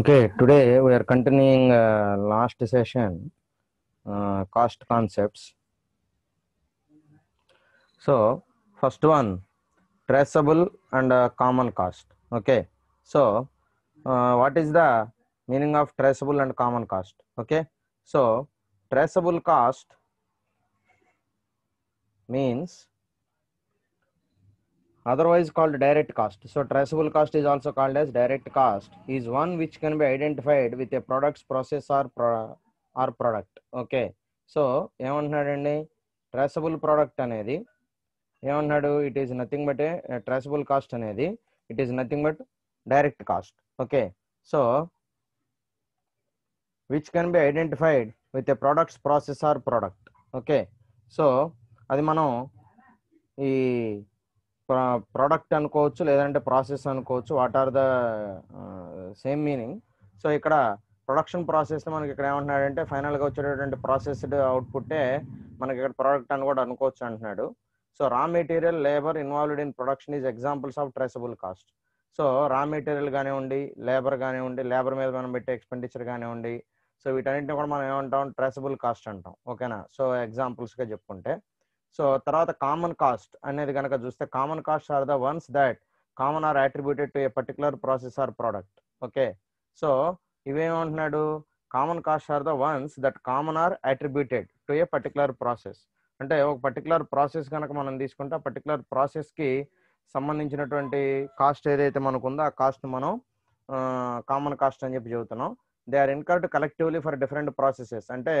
Okay, today we are continuing uh, last session uh, cost concepts. So, first one traceable and uh, common cost. Okay, so uh, what is the meaning of traceable and common cost? Okay, so traceable cost means otherwise called direct cost. So traceable cost is also called as direct cost is one which can be identified with a product's process or pro or product. Okay. So ఏమంటున్నాడండి traceable product అనేది ఏమంటున్నాడు it is nothing but a traceable cost అనేది it is nothing but direct cost okay so which can be identified with a products process or product okay so అది మనం ఈ product అనుకోవచ్చు లేదంటే process అనుకోవచ్చు what are the same meaning so ఇక్కడ production process మనకి ఇక్కడ ఏమంటున్నాడంటే గా వచ్చేటటువంటి ప్రాసెస్డ్ అవుట్పుట్టే మనకి ఇక్కడ ప్రోడక్ట్ అని కూడా అనుకోవచ్చు అంటున్నాడు so raw material labour involved in production is examples of traceable cost so raw material కానివ్వండి లేబర్ కానివ్వండి లేబర్ మీద మనం పెట్టే ఎక్స్పెండిచర్ కానివ్వండి సో వీటన్నింటినీ కూడా మనం ఏమంటాం ట్రెసబుల్ కాస్ట్ అంటాం ఓకేనా సో ఎగ్జాంపుల్స్గా చెప్పుకుంటే సో తర్వాత కామన్ కాస్ట్ అనేది కనుక చూస్తే common cost are the ones that common are attributed to a particular process or product okay so ఇవేమంటున్నాడు common cost are the ones that common are attributed to a particular process అంటే ఒక particular process కనుక మనం తీసుకుంటే ఆ particular ప్రాసెస్కి సంబంధించినటువంటి cost ఏదైతే మనకు ఉందో ఆ కాస్ట్ మనం కామన్ కాస్ట్ అని చెప్పి చెబుతున్నాం they are incurred collectively for different processes అంటే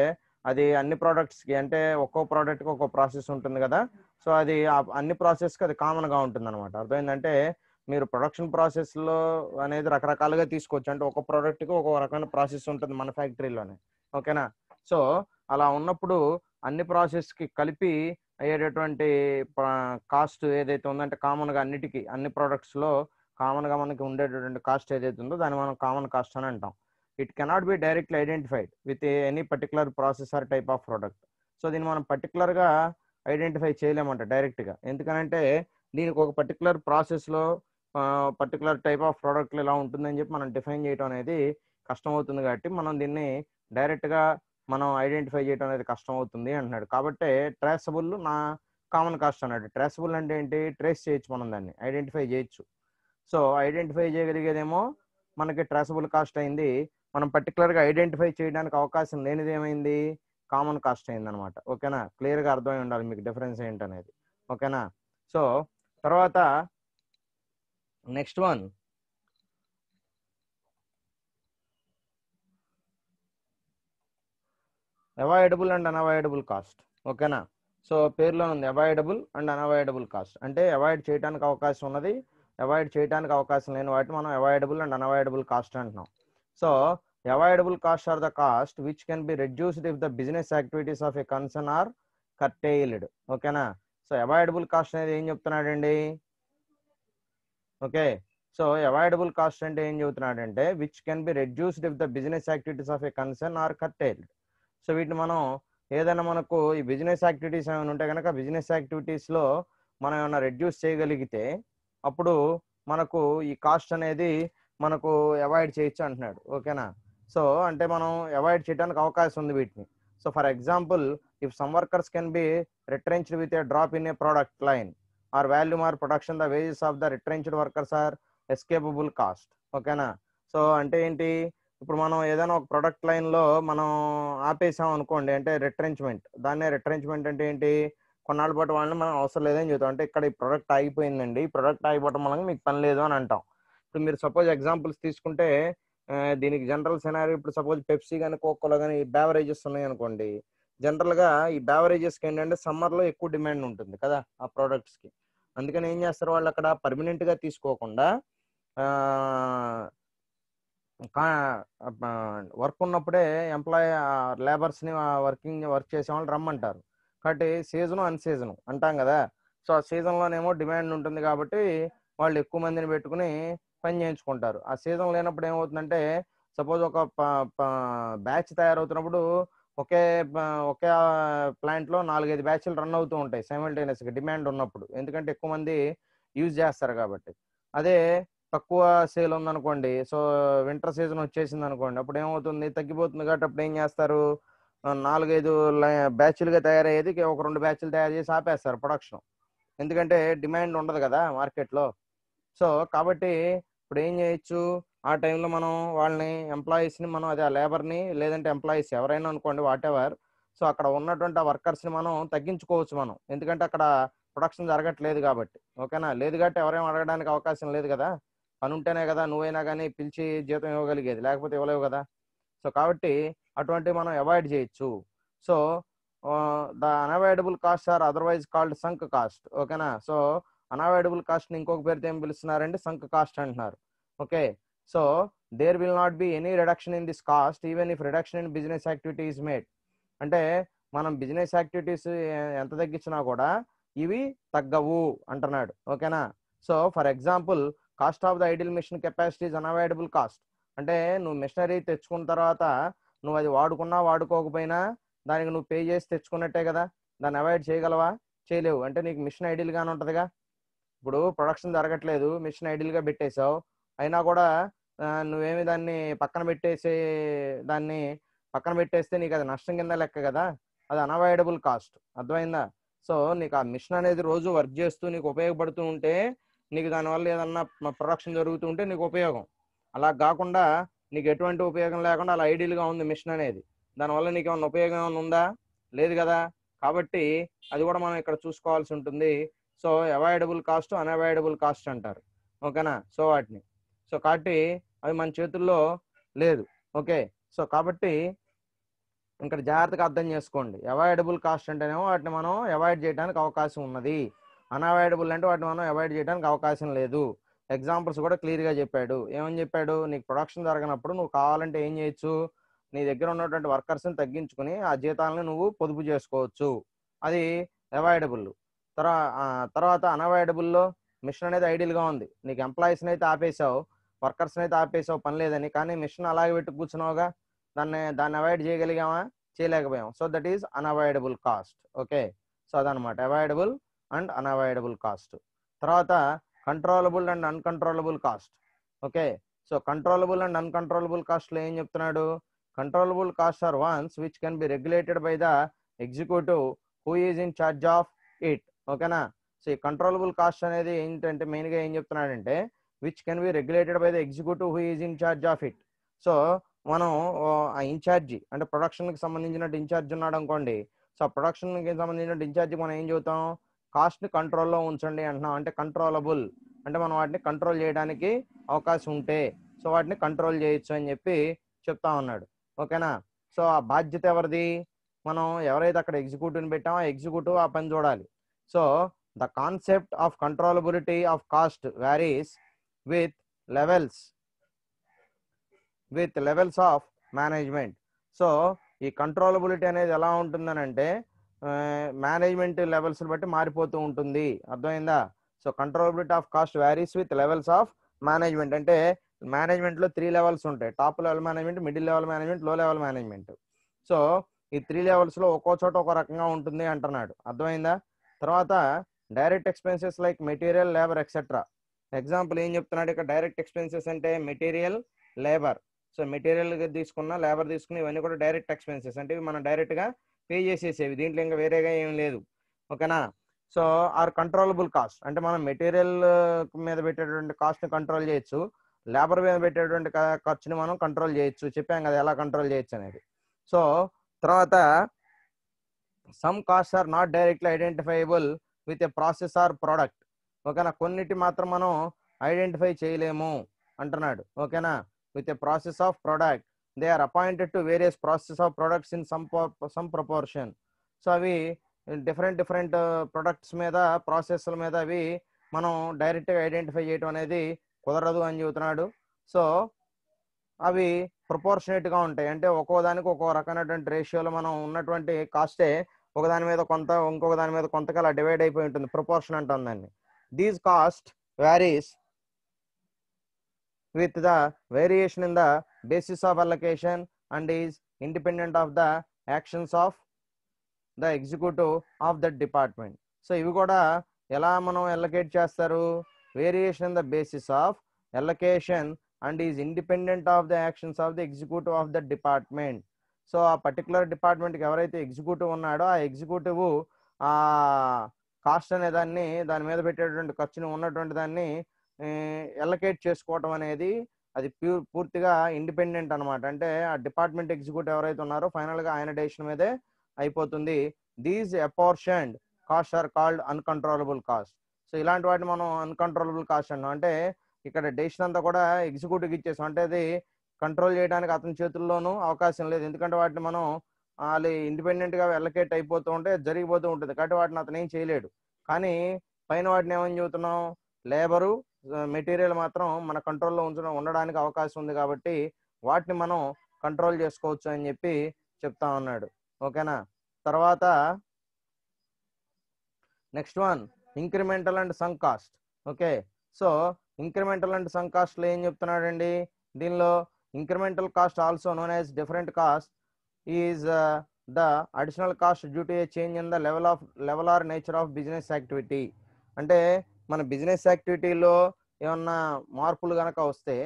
అది అన్ని ప్రోడక్ట్స్కి అంటే ఒక్కో ప్రోడక్ట్కి ఒక్కో ప్రాసెస్ ఉంటుంది కదా సో అది అన్ని ప్రాసెస్ కి అది కామన్గా ఉంటుంది అనమాట అర్థమైందంటే మీరు ప్రొడక్షన్ ప్రాసెస్లో అనేది రకరకాలుగా తీసుకోవచ్చు అంటే ప్రోడక్ట్ కి ఒక్కో రకమైన ప్రాసెస్ ఉంటుంది మన ఫ్యాక్టరీలోనే ఓకేనా సో అలా ఉన్నప్పుడు అన్ని ప్రాసెస్కి కలిపి అయ్యేటటువంటి కాస్ట్ ఏదైతే ఉందంటే కామన్గా అన్నిటికీ అన్ని ప్రోడక్ట్స్లో కామన్గా మనకి ఉండేటటువంటి కాస్ట్ ఏదైతే ఉందో దాన్ని మనం కామన్ కాస్ట్ అని అంటాం it cannot be directly identified with any particular process or type of product so దీన్ని మనం పర్టికులర్గా ఐడెంటిఫై చేయలేమంట డైరెక్ట్గా ఎందుకనంటే దీనికి ఒక పర్టికులర్ ప్రాసెస్లో పర్టికులర్ టైప్ ఆఫ్ ప్రోడక్ట్లు ఎలా ఉంటుందని చెప్పి మనం డిఫైన్ చేయడం అనేది కష్టం అవుతుంది కాబట్టి మనం దీన్ని డైరెక్ట్గా మనం ఐడెంటిఫై చేయడం అనేది కష్టం అవుతుంది అంటున్నాడు కాబట్టి ట్రేసబుల్ నా కామన్ కాస్ట్ అన్నాడు ట్రేసబుల్ అంటే ఏంటి ట్రేస్ చేయొచ్చు మనం దాన్ని ఐడెంటిఫై చేయొచ్చు సో ఐడెంటిఫై చేయగలిగేదేమో మనకి ట్రేసబుల్ కాస్ట్ అయింది మనం పర్టికులర్గా ఐడెంటిఫై చేయడానికి అవకాశం లేనిది ఏమైంది కామన్ కాస్ట్ అయింది అనమాట ఓకేనా క్లియర్గా అర్థమై ఉండాలి మీకు డిఫరెన్స్ ఏంటనేది ఓకేనా సో తర్వాత next one avoidable and unavoidable cost ఓకేనా సో పేరులో ఉంది అవాయిడబుల్ అండ్ అనవాయిడబుల్ కాస్ట్ అంటే అవాయిడ్ చేయడానికి అవకాశం ఉన్నది అవాయిడ్ చేయడానికి అవకాశం లేని వాటిని మనం అవాయిడబుల్ అండ్ అనవాయిడబుల్ కాస్ట్ అంటున్నాం so avoidable cost are the cost which can be reduced if the business activities of a concern are curtailed. ఓకేనా సో అవాయిడబుల్ కాస్ట్ అనేది ఏం చెప్తున్నాడండి ఓకే సో అవాయిడబుల్ కాస్ట్ అంటే ఏం చెబుతున్నాడంటే which can be reduced if the business activities of a concern are curtailed so వీటిని మనం ఏదైనా మనకు ఈ బిజినెస్ యాక్టివిటీస్ ఏమైనా ఉంటే కనుక బిజినెస్ యాక్టివిటీస్లో మనం ఏమైనా రెడ్యూస్ చేయగలిగితే అప్పుడు మనకు ఈ కాస్ట్ అనేది మనకు అవాయిడ్ చేయొచ్చు అంటున్నాడు ఓకేనా సో అంటే మనం అవాయిడ్ చేయడానికి అవకాశం ఉంది వీటిని so for example if some workers can be retrenched with a drop in a product line or value or production the wages of the retrenched workers are escapable cost ఓకేనా so అంటే ఏంటి ఇప్పుడు మనం ఏదైనా ఒక ప్రొడక్ట్ లైన్లో మనం ఆపేసాం అనుకోండి అంటే రిట్రెంచ్మెంట్ దాన్నే రిట్రెంచ్మెంట్ అంటే ఏంటి కొన్నాళ్ళ పాటు వాళ్ళని మనం అవసరం లేదని చెబుతాం అంటే ఇక్కడ ఈ ప్రోడక్ట్ ఆగిపోయిందండి ఈ ప్రోడక్ట్ ఆగిపోవటం మనకి మీకు పని లేదు అని అంటాం మీరు సపోజ్ ఎగ్జాంపుల్స్ తీసుకుంటే దీనికి జనరల్ సినారీ ఇప్పుడు సపోజ్ పెప్సీ కానీ కోకోలో కానీ బేవరేజెస్ ఉన్నాయి అనుకోండి జనరల్గా ఈ కి ఏంటంటే సమ్మర్లో ఎక్కువ డిమాండ్ ఉంటుంది కదా ఆ ప్రోడక్ట్స్కి అందుకని ఏం చేస్తారు వాళ్ళు అక్కడ పర్మనెంట్గా తీసుకోకుండా వర్క్ ఉన్నప్పుడే ఎంప్లాయ్ లేబర్స్ని వర్కింగ్ వర్క్ చేసే వాళ్ళు రమ్మంటారు కాబట్టి సీజను అన్ సీజను అంటాం కదా సో ఆ సీజన్లోనేమో డిమాండ్ ఉంటుంది కాబట్టి వాళ్ళు ఎక్కువ మందిని పెట్టుకుని పని చేయించుకుంటారు ఆ సీజన్ లేనప్పుడు ఏమవుతుందంటే సపోజ్ ఒక బ్యాచ్ తయారవుతున్నప్పుడు ఒకే ఒకే ప్లాంట్లో నాలుగైదు బ్యాచ్లు రన్ అవుతూ ఉంటాయి సైమల్టేనియస్గా డిమాండ్ ఉన్నప్పుడు ఎందుకంటే ఎక్కువ మంది యూజ్ చేస్తారు కాబట్టి అదే తక్కువ సేల్ ఉందనుకోండి సో వింటర్ సీజన్ వచ్చేసింది అనుకోండి అప్పుడు ఏమవుతుంది తగ్గిపోతుంది కాబట్టి అప్పుడు ఏం చేస్తారు నాలుగైదు బ్యాచ్లుగా తయారయ్యేది ఒక రెండు బ్యాచ్లు తయారు చేసి ఆపేస్తారు ప్రొడక్షన్ ఎందుకంటే డిమాండ్ ఉండదు కదా మార్కెట్లో సో కాబట్టి అప్పుడు ఏం చేయొచ్చు ఆ టైంలో మనం వాళ్ళని ఎంప్లాయీస్ని మనం అదే ఆ లేబర్ని లేదంటే ఎంప్లాయీస్ ఎవరైనా అనుకోండి వాట్ ఎవర్ సో అక్కడ ఉన్నటువంటి ఆ వర్కర్స్ని మనం తగ్గించుకోవచ్చు మనం ఎందుకంటే అక్కడ ప్రొడక్షన్ జరగట్లేదు కాబట్టి ఓకేనా లేదు కాబట్టి ఎవరేమో అడగడానికి అవకాశం లేదు కదా పని ఉంటేనే కదా నువ్వైనా కానీ పిలిచి జీతం ఇవ్వగలిగేది లేకపోతే ఇవ్వలేవు కదా సో కాబట్టి అటువంటివి మనం అవాయిడ్ చేయొచ్చు so the unavoidable cost are otherwise called sunk cost ఓకేనా సో అన్అవాయిడబుల్ కాస్ట్ని ఇంకొక పేరుతో ఏం పిలుస్తున్నారంటే సంక్ కాస్ట్ అంటున్నారు okay so there will not be any reduction in this cost even if reduction in business activities is అంటే మనం business activities ఎంత తగ్గించినా కూడా ఇవి తగ్గవు అంటున్నాడు ఓకేనా so for example cost of the idle machine capacities is unavoidable cost అంటే నువ్వు మిషనరీ తెచ్చుకున్న తర్వాత నువ్వు అది వాడుకున్నా వాడుకోకపోయినా దానికి నువ్వు పే చేసి తెచ్చుకున్నట్టే కదా దాన్ని అవాయిడ్ చేయగలవా చేయలేవు అంటే నీకు మిషన్ ఉంటుంది కదా ఇప్పుడు ప్రొడక్షన్ జరగట్లేదు మిషన్ ఐడిల్గా పెట్టేశావు అయినా కూడా నువ్వేమి దాన్ని పక్కన పెట్టేసే దాన్ని పక్కన పెట్టేస్తే నీకు అది నష్టం కింద లెక్క కదా అది అనవాయిడబుల్ కాస్ట్ అర్థమైందా సో నీకు ఆ మిషన్ అనేది రోజు వర్క్ చేస్తూ నీకు ఉపయోగపడుతూ ఉంటే నీకు దానివల్ల ఏదన్నా ప్రొడక్షన్ జరుగుతూ ఉంటే నీకు ఉపయోగం అలా కాకుండా నీకు ఎటువంటి ఉపయోగం లేకుండా అలా ఐడియల్గా ఉంది మిషన్ అనేది దానివల్ల నీకు ఏమైనా ఉపయోగం ఏమైనా ఉందా లేదు కదా కాబట్టి అది కూడా మనం ఇక్కడ చూసుకోవాల్సి ఉంటుంది so avoidable cost unavoidable cost అంటారు ఓకేనా సో వాటిని సో కాబట్టి అవి మన చేతుల్లో లేదు ఓకే సో కాబట్టి ఇక్కడ జాగ్రత్తగా అర్థం చేసుకోండి అవాయిడబుల్ కాస్ట్ అంటేనేమో వాటిని మనం అవాయిడ్ చేయడానికి అవకాశం ఉన్నది అన్అవాయిడబుల్ అంటే వాటిని మనం అవాయిడ్ చేయడానికి అవకాశం లేదు ఎగ్జాంపుల్స్ కూడా క్లియర్గా చెప్పాడు ఏమని చెప్పాడు నీకు ప్రొడక్షన్ జరగనప్పుడు నువ్వు కావాలంటే ఏం చేయొచ్చు నీ దగ్గర ఉన్నటువంటి వర్కర్స్ని తగ్గించుకుని ఆ జీతాలను నువ్వు పొదుపు చేసుకోవచ్చు అది అవాయిడబుల్ తర్వాత అన్అవాయిడబుల్లో మిషన్ అనేది ఐడియల్గా ఉంది నీకు ఎంప్లాయీస్ని అయితే ఆపేసావు వర్కర్స్ని అయితే ఆపేసావు పని లేదని కానీ మిషన్ అలాగే పెట్టి కూర్చున్నావుగా దాన్ని దాన్ని అవాయిడ్ చేయగలిగామా చేయలేకపోయాం so that is unavoidable cost okay so అదనమాట అవాయిడబుల్ అండ్ అన్అవాయిడబుల్ కాస్ట్ తర్వాత controllable and uncontrollable cost okay so controllable and uncontrollable కాస్ట్లో ఏం చెప్తున్నాడు controllable cost are ones which can be regulated by the executive who is in charge of it ఓకేనా so ఈ controllable cost అనేది ఏంటంటే మెయిన్గా ఏం చెప్తున్నాడంటే which can be regulated by the executive who is in charge of it so మనం ఆ incharge అంటే ప్రొడక్షన్కి సంబంధించినట్టు ఇన్ఛార్జ్ ఉన్నాడు అనుకోండి సో ఆ ప్రొడక్షన్కి సంబంధించినట్టు ఇన్ఛార్జి మనం ఏం చెబుతాం కాస్ట్ని కంట్రోల్లో ఉంచండి అంటున్నాం అంటే కంట్రోలబుల్ అంటే మనం వాటిని కంట్రోల్ చేయడానికి అవకాశం ఉంటే సో వాటిని కంట్రోల్ చేయొచ్చు అని చెప్పి చెప్తా ఉన్నాడు ఓకేనా సో ఆ బాధ్యత ఎవరిది మనం ఎవరైతే అక్కడ ఎగ్జిక్యూటివ్ని పెట్టామో ఎగ్జిక్యూటివ్ ఆ పని చూడాలి so the concept of controllability of cost varies with levels with levels of management so ఈ కంట్రోలబిలిటీ అనేది ఎలా ఉంటుందని అంటే మేనేజ్మెంట్ లెవెల్స్ బట్టి మారిపోతూ ఉంటుంది అర్థమైందా so controllability of cost varies with levels of management అంటే మేనేజ్మెంట్లో త్రీ లెవెల్స్ ఉంటాయి top level management middle level management low level management so ఈ త్రీ లెవెల్స్లో ఒక్కో చోట ఒక రకంగా ఉంటుంది అంటున్నాడు అర్థమైందా తర్వాత direct expenses like material labour etcetera example ఏం చెప్తున్నాడు ఇక్కడ డైరెక్ట్ ఎక్స్పెన్సెస్ అంటే మెటీరియల్ లేబర్ సో మెటీరియల్ తీసుకున్న లేబర్ తీసుకుని ఇవన్నీ కూడా డైరెక్ట్ ఎక్స్పెన్సెస్ అంటే మనం డైరెక్ట్గా పే చేసేసేవి దీంట్లో ఇంకా వేరేగా ఏం లేదు ఓకేనా సో ఆర్ కంట్రోలబుల్ కాస్ట్ అంటే మనం మెటీరియల్ uh, మీద పెట్టేటువంటి కాస్ట్ని కంట్రోల్ చేయొచ్చు లేబర్ మీద పెట్టేటువంటి ఖర్చుని మనం కంట్రోల్ చేయొచ్చు చెప్పాం కదా ఎలా కంట్రోల్ చేయొచ్చు అనేది సో తర్వాత some cost are not directly identifiable with a process or product ఓకేనా కొన్నిటి మాత్రం మనం ఐడెంటిఫై చేయలేము అంటున్నాడు ఓకేనా with a process of product they are appointed to various process of products in some some proportion so అవి different different products మీద ప్రాసెస్ల మీద అవి మనం డైరెక్ట్గా ఐడెంటిఫై చేయడం అనేది కుదరదు అని చెబుతున్నాడు సో అవి ప్రపోర్షనేట్గా ఉంటాయి అంటే ఒక్కో దానికి ఒక్కో రకమైనటువంటి రేషియోలో మనం ఉన్నటువంటి కాస్టే ఒకదాని మీద కొంత ఇంకొక దాని మీద కొంతకాల డివైడ్ అయిపోయి ఉంటుంది ప్రపోర్షన్ అంటుంది దాన్ని these cost varies with the variation in the basis of allocation and is independent of the actions of the executive of that department so ఇవి కూడా ఎలా మనం ఎల్లకేట్ చేస్తారు variation in the basis of allocation and is independent of the actions of the executive of the department so ఆ particular డిపార్ట్మెంట్కి ఎవరైతే executive ఉన్నాడో ఆ ఎగ్జిక్యూటివ్ కాస్ట్ అనే దాన్ని దాని మీద పెట్టేటువంటి ఖర్చును ఉన్నటువంటి దాన్ని ఎలకేట్ చేసుకోవటం అనేది అది పూర్తిగా ఇండిపెండెంట్ అనమాట అంటే ఆ డిపార్ట్మెంట్ ఎగ్జిక్యూటివ్ ఎవరైతే ఉన్నారో ఫైనల్గా ఆయన డెసిషన్ మీదే అయిపోతుంది these apportioned cost are called uncontrollable cost so ఇలాంటి వాటిని మనం అన్కంట్రోలబుల్ కాస్ట్ అన్నాం అంటే ఇక్కడ డెసిషన్ అంతా కూడా ఎగ్జిక్యూటివ్కి ఇచ్చేసాం అంటే అది కంట్రోల్ చేయడానికి అతని చేతుల్లోనూ అవకాశం లేదు ఎందుకంటే వాటిని మనం వాళ్ళు ఇండిపెండెంట్గా వెళ్ళకేట్ అయిపోతూ ఉంటే జరిగిపోతూ ఉంటుంది కాబట్టి వాటిని అతను ఏం చేయలేడు కానీ పైన వాటిని ఏమని చెబుతున్నాం లేబరు మెటీరియల్ మాత్రం మన కంట్రోల్లో ఉంచడం ఉండడానికి అవకాశం ఉంది కాబట్టి వాటిని మనం కంట్రోల్ చేసుకోవచ్చు అని చెప్పి చెప్తా ఉన్నాడు ఓకేనా తర్వాత next one incremental and sunk cost okay so incremental and sunk కాస్ట్లో ఏం చెప్తున్నాడండి దీనిలో incremental cost also known as different cost is the uh, the additional cost due to a change in the level of level or nature of business అంటే మన business యాక్టివిటీలో ఏమన్నా మార్పులు కనుక వస్తే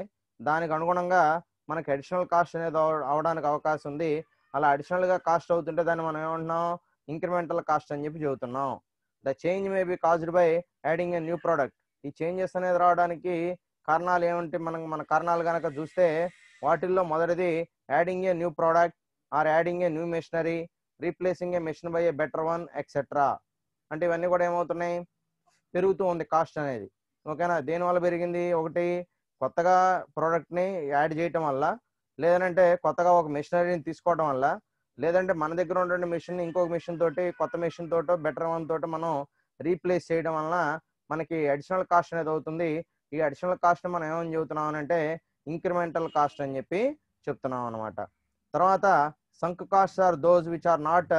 దానికి అనుగుణంగా మనకి అడిషనల్ కాస్ట్ అనేది అవడానికి అవకాశం ఉంది అలా అడిషనల్గా కాస్ట్ అవుతుంటే దాన్ని మనం ఏమంటున్నాం ఇంక్రిమెంటల్ కాస్ట్ అని చెప్పి చెబుతున్నాం the change may be caused by adding a new product ఈ చేంజెస్ అనేది రావడానికి కారణాలు ఏమంటే మనం మన కారణాలు కనుక చూస్తే వాటిల్లో మొదటిది adding a new product or adding a new machinery replacing a machine by a better one etcetera అంటే ఇవన్నీ కూడా ఏమవుతున్నాయి పెరుగుతూ ఉంది కాస్ట్ అనేది ఓకేనా దేనివల్ల పెరిగింది ఒకటి కొత్తగా ప్రోడక్ట్ని యాడ్ చేయటం వల్ల లేదంటే కొత్తగా ఒక మెషినరీని తీసుకోవడం వల్ల లేదంటే మన దగ్గర ఉన్నటువంటి మెషిన్ ఇంకొక మెషిన్ తోటి కొత్త మెషిన్ తోటో బెటర్ వన్ తోటో మనం రీప్లేస్ చేయడం వలన మనకి అడిషనల్ కాస్ట్ అనేది అవుతుంది ఈ అడిషనల్ కాస్ట్ మనం ఏమని చెబుతున్నాం అంటే ఇంక్రిమెంటల్ కాస్ట్ అని చెప్పి చెప్తున్నాం అనమాట తర్వాత cost are those which are not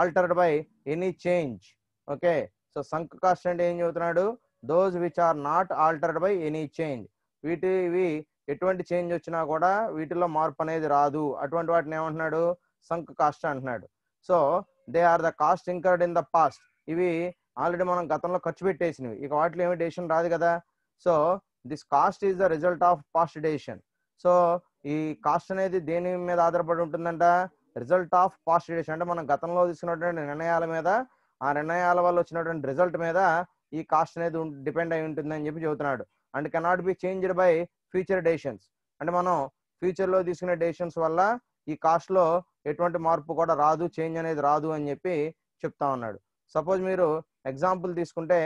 altered by any change okay so cost అంటే ఏం చెబుతున్నాడు those which are not altered by any change వీటివి ఎటువంటి చేంజ్ వచ్చినా కూడా వీటిలో మార్పు అనేది రాదు అటువంటి వాటిని ఏమంటున్నాడు సంక్ కాస్ట్ అంటున్నాడు so they are the cost incurred in the past ఇవి ఆల్రెడీ మనం గతంలో ఖర్చు పెట్టేసినవి ఇక వాటిలో ఏమి డేషన్ రాదు కదా so this cost is the result of past డేషన్ సో ఈ కాస్ట్ అనేది దేని మీద ఆధారపడి ఉంటుందంట రిజల్ట్ ఆఫ్ పాస్ట్ రేడియేషన్ అంటే మనం గతంలో తీసుకున్నటువంటి నిర్ణయాల మీద ఆ నిర్ణయాల వల్ల వచ్చినటువంటి రిజల్ట్ మీద ఈ కాస్ట్ అనేది డిపెండ్ అయి ఉంటుంది అని చెప్పి చెబుతున్నాడు and cannot be changed by future decisions అంటే మనం ఫ్యూచర్లో తీసుకునే డెసిషన్స్ వల్ల ఈ కాస్ట్లో ఎటువంటి మార్పు కూడా రాదు చేంజ్ అనేది రాదు అని చెప్పి చెప్తా ఉన్నాడు సపోజ్ మీరు ఎగ్జాంపుల్ తీసుకుంటే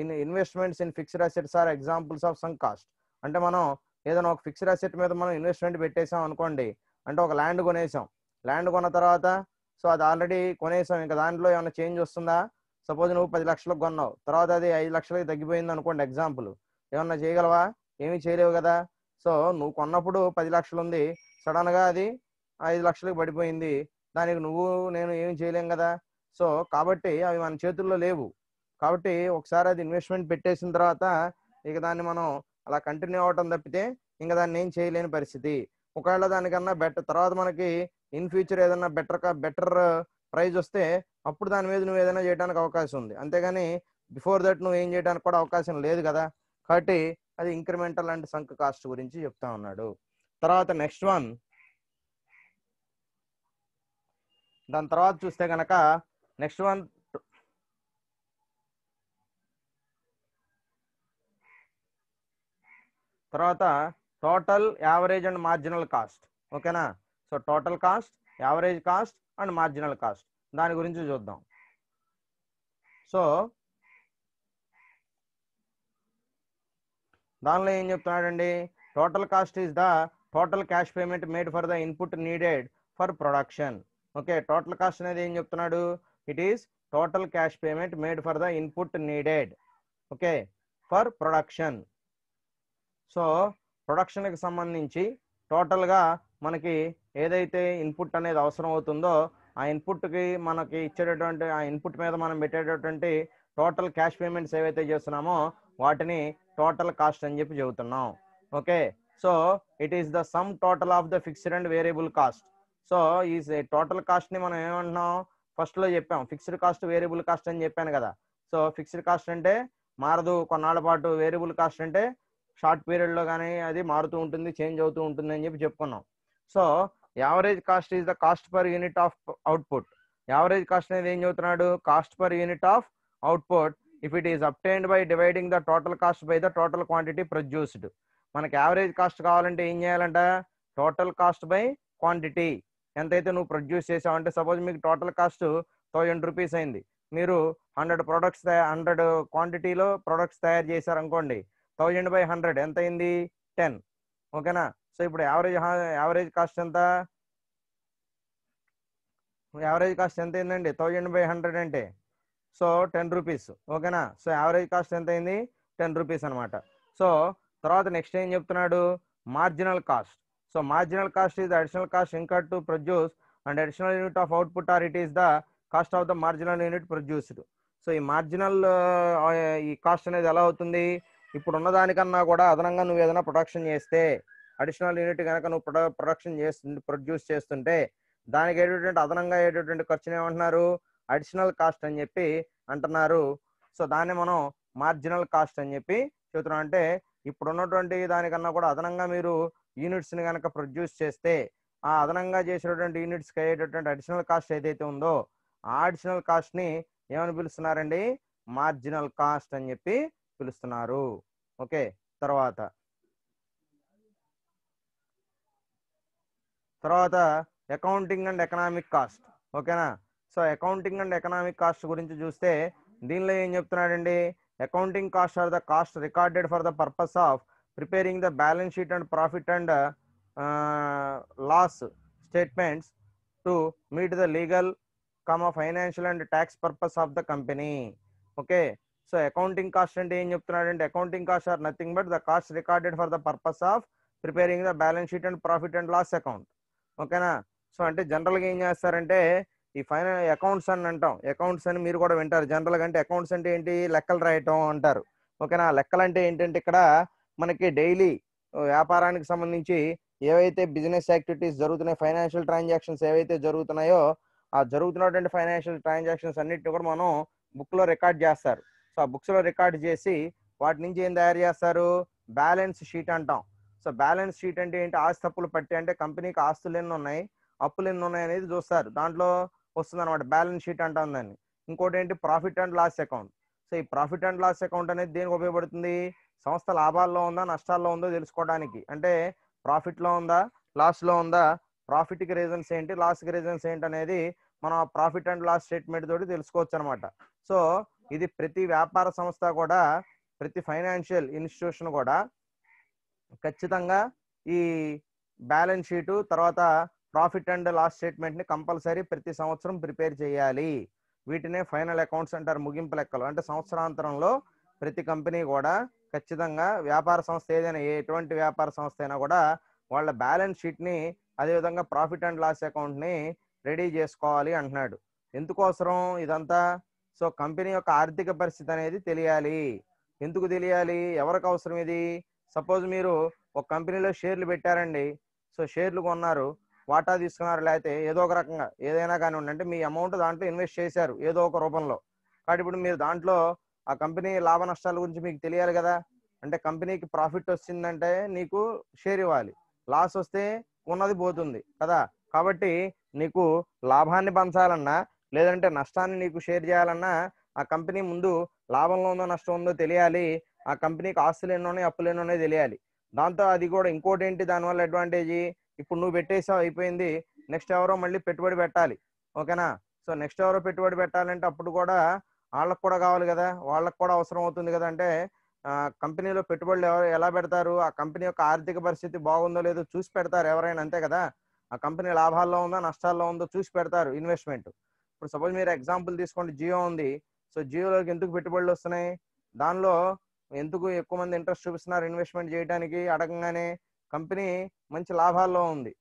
in investments in fixed assets are examples of some cost అంటే మనం ఏదైనా ఒక ఫిక్స్డ్ అసెట్ మీద మనం ఇన్వెస్ట్మెంట్ పెట్టేసాం అనుకోండి అంటే ఒక ల్యాండ్ కొనేసాం ల్యాండ్ కొన్న తర్వాత సో అది ఆల్రెడీ కొనేసాం ఇంకా దాంట్లో ఏమైనా చేంజ్ వస్తుందా సపోజ్ నువ్వు పది లక్షలకు కొన్నావు తర్వాత అది ఐదు లక్షలకి తగ్గిపోయింది అనుకోండి ఎగ్జాంపుల్ ఏమన్నా చేయగలవా ఏమీ చేయలేవు కదా సో నువ్వు కొన్నప్పుడు పది లక్షలు ఉంది సడన్గా అది ఐదు లక్షలకు పడిపోయింది దానికి నువ్వు నేను ఏం చేయలేం కదా సో కాబట్టి అవి మన చేతుల్లో లేవు కాబట్టి ఒకసారి అది ఇన్వెస్ట్మెంట్ పెట్టేసిన తర్వాత ఇక దాన్ని మనం అలా కంటిన్యూ అవ్వటం తప్పితే ఇంకా దాన్ని ఏం చేయలేని పరిస్థితి ఒకవేళ దానికన్నా బెటర్ తర్వాత మనకి ఇన్ ఫ్యూచర్ ఏదైనా బెటర్ బెటర్ ప్రైజ్ వస్తే అప్పుడు దాని మీద నువ్వు ఏదైనా చేయడానికి అవకాశం ఉంది అంతేగాని బిఫోర్ దట్ నువ్వు ఏం చేయడానికి కూడా అవకాశం లేదు కదా కాబట్టి అది ఇంక్రిమెంటల్ అండ్ సంక్ కాస్ట్ గురించి చెప్తా ఉన్నాడు తర్వాత నెక్స్ట్ వన్ దాని తర్వాత చూస్తే కనుక నెక్స్ట్ వన్ తర్వాత total average and marginal cost ఓకేనా so total cost average cost and marginal cost దాని గురించి చూద్దాం సో దానిలో ఏం చెప్తున్నాడండి total cost is the total cash payment made for the input needed for production okay total cost అనేది ఏం చెప్తున్నాడు it is total cash payment made for the input needed okay for production so ప్రొడక్షన్కి సంబంధించి టోటల్గా మనకి ఏదైతే input అనేది అవసరం అవుతుందో ఆ ఇన్పుట్కి మనకి ఇచ్చేటటువంటి ఆ ఇన్పుట్ మీద మనం పెట్టేటటువంటి టోటల్ క్యాష్ పేమెంట్స్ ఏవైతే చేస్తున్నామో వాటిని టోటల్ కాస్ట్ అని చెప్పి చెబుతున్నాం okay so it is the sum total of the fixed and variable cost so ఈ టోటల్ కాస్ట్ని మనం ఏమంటున్నాం ఫస్ట్లో చెప్పాం ఫిక్స్డ్ కాస్ట్ వేరియబుల్ కాస్ట్ అని చెప్పాను కదా సో ఫిక్స్డ్ కాస్ట్ అంటే మారదు కొన్నాళ్ళ పాటు వేరియబుల్ కాస్ట్ అంటే షార్ట్ పీరియడ్లో కానీ అది మారుతూ ఉంటుంది చేంజ్ అవుతూ ఉంటుంది అని చెప్పి చెప్పుకున్నాం so average cost is the cost per unit of output average cost అనేది ఏం చెబుతున్నాడు cost per unit of output if it is obtained by dividing the total cost by the total quantity produced మనకి average cost కావాలంటే ఏం చేయాలంట total cost by quantity ఎంతైతే నువ్వు produce చేసావంటే సపోజ్ మీకు టోటల్ కాస్ట్ థౌజండ్ రూపీస్ అయింది మీరు హండ్రెడ్ ప్రొడక్ట్స్ హండ్రెడ్ క్వాంటిటీలో ప్రొడక్ట్స్ తయారు చేశారనుకోండి థౌజండ్ బై హండ్రెడ్ ఎంత అయింది టెన్ ఓకేనా సో ఇప్పుడు యావరేజ్ యావరేజ్ కాస్ట్ ఎంత యావరేజ్ కాస్ట్ ఎంత అయిందండి థౌజండ్ బై హండ్రెడ్ అంటే సో టెన్ రూపీస్ ఓకేనా సో యావరేజ్ కాస్ట్ ఎంత అయింది టెన్ రూపీస్ అనమాట సో తర్వాత నెక్స్ట్ ఏం చెప్తున్నాడు marginal cost so marginal cost is additional cost incur to produce and additional unit of output or it is the cost of the marginal unit produced so ఈ marginal ఈ cost అనేది ఎలా అవుతుంది ఇప్పుడు దానికన్నా కూడా అదనంగా నువ్వు ఏదైనా ప్రొడక్షన్ చేస్తే అడిషనల్ యూనిట్ కనుక నువ్వు ప్రొడ ప్రొడక్షన్ చేస్తుంటే ప్రొడ్యూస్ చేస్తుంటే దానికి ఏటువంటి అదనంగా ఏటువంటి ఖర్చుని ఏమంటున్నారు అడిషనల్ కాస్ట్ అని చెప్పి అంటున్నారు సో దాన్ని మనం మార్జినల్ కాస్ట్ అని చెప్పి చెబుతున్నాం అంటే ఇప్పుడు ఉన్నటువంటి దానికన్నా కూడా అదనంగా మీరు యూనిట్స్ని కనుక ప్రొడ్యూస్ చేస్తే ఆ అదనంగా చేసినటువంటి యూనిట్స్కి అయ్యేటటువంటి అడిషనల్ కాస్ట్ ఏదైతే ఉందో ఆ అడిషనల్ కాస్ట్ని ఏమని పిలుస్తున్నారండి మార్జినల్ కాస్ట్ అని చెప్పి పిలుస్తున్నారు ఓకే తర్వాత తర్వాత అకౌంటింగ్ అండ్ ఎకనామిక్ కాస్ట్ ఓకేనా so accounting and economic cost గురించి చూస్తే దీనిలో ఏం చెప్తున్నాడండి accounting cost are the cost recorded for the purpose of preparing the balance sheet and profit and loss statements to meet the legal cum financial and tax purpose of the company okay so accounting cost అంటే ఏం చెప్తున్నాడంటే accounting cost are nothing but the cost recorded for the purpose of preparing the balance sheet and profit and loss account ఓకేనా so అంటే జనరల్గా ఏం చేస్తారంటే ఈ ఫైన accounts అని అంటాం అకౌంట్స్ అని మీరు కూడా వింటారు జనరల్గా అంటే అకౌంట్స్ అంటే ఏంటి లెక్కలు రాయటం అంటారు ఓకేనా లెక్కలు అంటే ఏంటంటే ఇక్కడ మనకి డైలీ వ్యాపారానికి సంబంధించి ఏవైతే బిజినెస్ యాక్టివిటీస్ జరుగుతున్నాయి ఫైనాన్షియల్ ట్రాన్సాక్షన్స్ ఏవైతే జరుగుతున్నాయో ఆ జరుగుతున్నటువంటి ఫైనాన్షియల్ ట్రాన్సాక్షన్స్ అన్నిటిని కూడా మనం బుక్లో రికార్డ్ చేస్తారు సో ఆ బుక్స్లో రికార్డ్ చేసి వాటి నుంచి ఏం తయారు చేస్తారు బ్యాలెన్స్ షీట్ అంటాం సో బ్యాలెన్స్ షీట్ అంటే ఏంటి ఆస్తి అప్పులు పట్టి అంటే కంపెనీకి ఆస్తులు ఎన్ని ఉన్నాయి అప్పులు ఎన్ని ఉన్నాయి అనేది చూస్తారు దాంట్లో వస్తుంది అనమాట బ్యాలెన్స్ షీట్ అంటాం దాన్ని ఇంకోటి ఏంటి profit and loss account so ఈ ప్రాఫిట్ అండ్ లాస్ అకౌంట్ అనేది దేనికి ఉపయోగపడుతుంది సంస్థ లాభాల్లో ఉందా నష్టాల్లో ఉందో తెలుసుకోవడానికి అంటే ప్రాఫిట్లో ఉందా లాస్లో ఉందా ప్రాఫిట్కి రీజన్స్ ఏంటి లాస్కి రీజన్స్ ఏంటి అనేది మనం ప్రాఫిట్ అండ్ లాస్ స్టేట్మెంట్ తోటి తెలుసుకోవచ్చు అనమాట సో ఇది ప్రతి వ్యాపార సంస్థ కూడా ప్రతి ఫైనాన్షియల్ ఇన్స్టిట్యూషన్ కూడా ఖచ్చితంగా ఈ బ్యాలెన్స్ షీటు తర్వాత ప్రాఫిట్ అండ్ లాస్ స్టేట్మెంట్ని కంపల్సరీ ప్రతి సంవత్సరం ప్రిపేర్ చేయాలి వీటినే ఫైనల్ అకౌంట్స్ అంటారు ముగింపు లెక్కలు అంటే సంవత్సరాంతరంలో ప్రతి కంపెనీ కూడా ఖచ్చితంగా వ్యాపార సంస్థ ఏదైనా ఎటువంటి వ్యాపార సంస్థ అయినా కూడా వాళ్ళ బ్యాలెన్స్ షీట్ని అదేవిధంగా ప్రాఫిట్ అండ్ లాస్ అకౌంట్ని రెడీ చేసుకోవాలి అంటున్నాడు ఎందుకోసరం ఇదంతా సో కంపెనీ యొక్క ఆర్థిక పరిస్థితి అనేది తెలియాలి ఎందుకు తెలియాలి ఎవరికి అవసరం ఇది సపోజ్ మీరు ఒక కంపెనీలో షేర్లు పెట్టారండి సో షేర్లు కొన్నారు వాటా తీసుకున్నారు లేకపోతే ఏదో ఒక రకంగా ఏదైనా కానివ్వండి అంటే మీ అమౌంట్ దాంట్లో ఇన్వెస్ట్ చేశారు ఏదో ఒక రూపంలో కాబట్టి ఇప్పుడు మీరు దాంట్లో ఆ కంపెనీ లాభ నష్టాల గురించి మీకు తెలియాలి కదా అంటే కంపెనీకి ప్రాఫిట్ వచ్చిందంటే నీకు షేర్ ఇవ్వాలి లాస్ వస్తే ఉన్నది పోతుంది కదా కాబట్టి నీకు లాభాన్ని పంచాలన్నా లేదంటే నష్టాన్ని నీకు షేర్ చేయాలన్నా ఆ కంపెనీ ముందు లాభంలో ఉందో నష్టం ఉందో తెలియాలి ఆ కంపెనీకి ఆస్తులు ఎన్నోనే అప్పులు ఎన్నోనే తెలియాలి దాంతో అది కూడా ఇంకోటి ఏంటి దానివల్ల అడ్వాంటేజ్ ఇప్పుడు నువ్వు పెట్టేసావు అయిపోయింది నెక్స్ట్ ఎవరో మళ్ళీ పెట్టుబడి పెట్టాలి ఓకేనా సో నెక్స్ట్ ఎవరో పెట్టుబడి పెట్టాలంటే అప్పుడు కూడా వాళ్ళకు కూడా కావాలి కదా వాళ్ళకు కూడా అవసరం అవుతుంది కదా అంటే కంపెనీలో పెట్టుబడులు ఎవరు ఎలా పెడతారు ఆ కంపెనీ యొక్క ఆర్థిక పరిస్థితి బాగుందో లేదో చూసి పెడతారు ఎవరైనా అంతే కదా ఆ కంపెనీ లాభాల్లో ఉందో నష్టాల్లో ఉందో చూసి పెడతారు ఇన్వెస్ట్మెంట్ ఇప్పుడు సపోజ్ మీరు ఎగ్జాంపుల్ తీసుకోండి జియో ఉంది సో జియోలోకి ఎందుకు పెట్టుబడులు వస్తున్నాయి దానిలో ఎందుకు ఎక్కువ మంది ఇంట్రెస్ట్ చూపిస్తున్నారు ఇన్వెస్ట్మెంట్ చేయడానికి అడగంగానే కంపెనీ మంచి లాభాల్లో ఉంది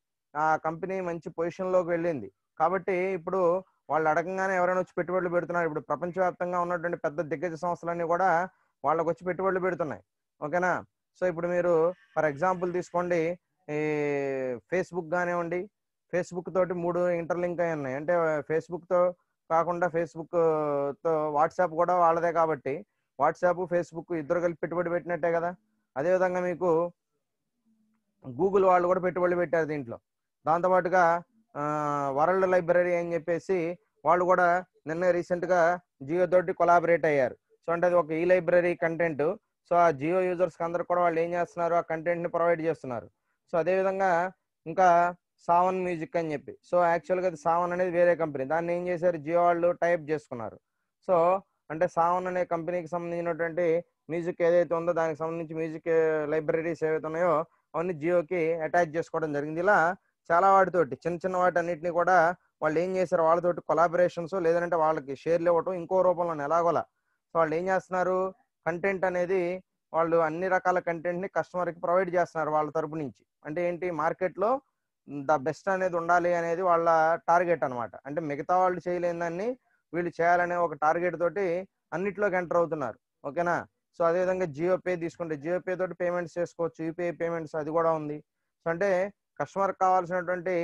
ఆ కంపెనీ మంచి పొజిషన్లోకి వెళ్ళింది కాబట్టి ఇప్పుడు వాళ్ళు అడగంగానే ఎవరైనా వచ్చి పెట్టుబడులు పెడుతున్నారు ఇప్పుడు ప్రపంచవ్యాప్తంగా ఉన్నటువంటి పెద్ద దిగ్గజ సంస్థలన్నీ కూడా వాళ్ళకి వచ్చి పెట్టుబడులు పెడుతున్నాయి ఓకేనా సో ఇప్పుడు మీరు ఫర్ ఎగ్జాంపుల్ తీసుకోండి ఈ ఫేస్బుక్ కానివ్వండి ఫేస్బుక్ తోటి మూడు ఇంటర్లింక్ అయి ఉన్నాయి అంటే ఫేస్బుక్తో కాకుండా ఫేస్బుక్తో వాట్సాప్ కూడా వాళ్ళదే కాబట్టి వాట్సాప్ ఫేస్బుక్ ఇద్దరు కలిపి పెట్టుబడి పెట్టినట్టే కదా అదేవిధంగా మీకు గూగుల్ వాళ్ళు కూడా పెట్టుబడి పెట్టారు దీంట్లో దాంతోపాటుగా వరల్డ్ లైబ్రరీ అని చెప్పేసి వాళ్ళు కూడా నిన్న రీసెంట్గా జియో తోటి కొలాబరేట్ అయ్యారు సో అంటే అది ఒక ఈ లైబ్రరీ కంటెంట్ సో ఆ జియో యూజర్స్కి అందరు కూడా వాళ్ళు ఏం చేస్తున్నారు ఆ కంటెంట్ని ప్రొవైడ్ చేస్తున్నారు సో అదేవిధంగా ఇంకా సావన్ మ్యూజిక్ అని చెప్పి సో యాక్చువల్గా అది సావన్ అనేది వేరే కంపెనీ దాన్ని ఏం చేశారు జియో వాళ్ళు టైప్ చేసుకున్నారు సో అంటే సావన్ అనే కంపెనీకి సంబంధించినటువంటి మ్యూజిక్ ఏదైతే ఉందో దానికి సంబంధించి మ్యూజిక్ లైబ్రరీస్ ఏవైతే ఉన్నాయో అవన్నీ జియోకి అటాచ్ చేసుకోవడం జరిగింది ఇలా చాలా వాటితోటి చిన్న చిన్న వాటి అన్నింటినీ కూడా వాళ్ళు ఏం చేశారు వాళ్ళతోటి కొలాబరేషన్స్ లేదంటే వాళ్ళకి షేర్లు ఇవ్వటం ఇంకో రూపంలో ఎలాగోలా సో వాళ్ళు ఏం చేస్తున్నారు కంటెంట్ అనేది వాళ్ళు అన్ని రకాల కంటెంట్ని కస్టమర్కి ప్రొవైడ్ చేస్తున్నారు వాళ్ళ తరపు నుంచి అంటే ఏంటి మార్కెట్లో ద బెస్ట్ అనేది ఉండాలి అనేది వాళ్ళ టార్గెట్ అనమాట అంటే మిగతా వాళ్ళు చేయలేని దాన్ని వీళ్ళు చేయాలనే ఒక టార్గెట్ తోటి అన్నిట్లోకి ఎంటర్ అవుతున్నారు ఓకేనా సో అదేవిధంగా జియో పే తీసుకుంటే జియో పే తోటి పేమెంట్స్ చేసుకోవచ్చు యూపీఐ పేమెంట్స్ అది కూడా ఉంది సో అంటే కస్టమర్ కావాల్సినటువంటి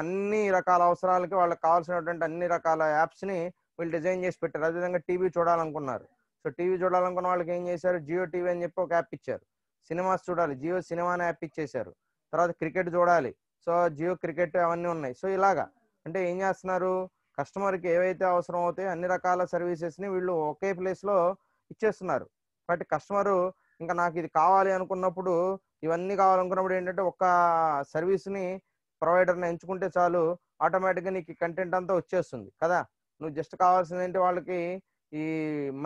అన్ని రకాల అవసరాలకి వాళ్ళకి కావాల్సినటువంటి అన్ని రకాల యాప్స్ని వీళ్ళు డిజైన్ చేసి పెట్టారు అదేవిధంగా టీవీ చూడాలనుకున్నారు సో టీవీ చూడాలనుకున్న వాళ్ళకి ఏం చేశారు జియో టీవీ అని చెప్పి ఒక యాప్ ఇచ్చారు సినిమాస్ చూడాలి జియో సినిమా యాప్ ఇచ్చేశారు తర్వాత క్రికెట్ చూడాలి సో జియో క్రికెట్ అవన్నీ ఉన్నాయి సో ఇలాగా అంటే ఏం చేస్తున్నారు కస్టమర్కి ఏవైతే అవసరం అవుతాయో అన్ని రకాల సర్వీసెస్ని వీళ్ళు ఒకే ప్లేస్లో ఇచ్చేస్తున్నారు బట్ కస్టమరు ఇంకా నాకు ఇది కావాలి అనుకున్నప్పుడు ఇవన్నీ కావాలనుకున్నప్పుడు ఏంటంటే ఒక సర్వీస్ని ప్రొవైడర్ని ఎంచుకుంటే చాలు ఆటోమేటిక్గా నీకు కంటెంట్ అంతా వచ్చేస్తుంది కదా నువ్వు జస్ట్ కావాల్సింది ఏంటి వాళ్ళకి ఈ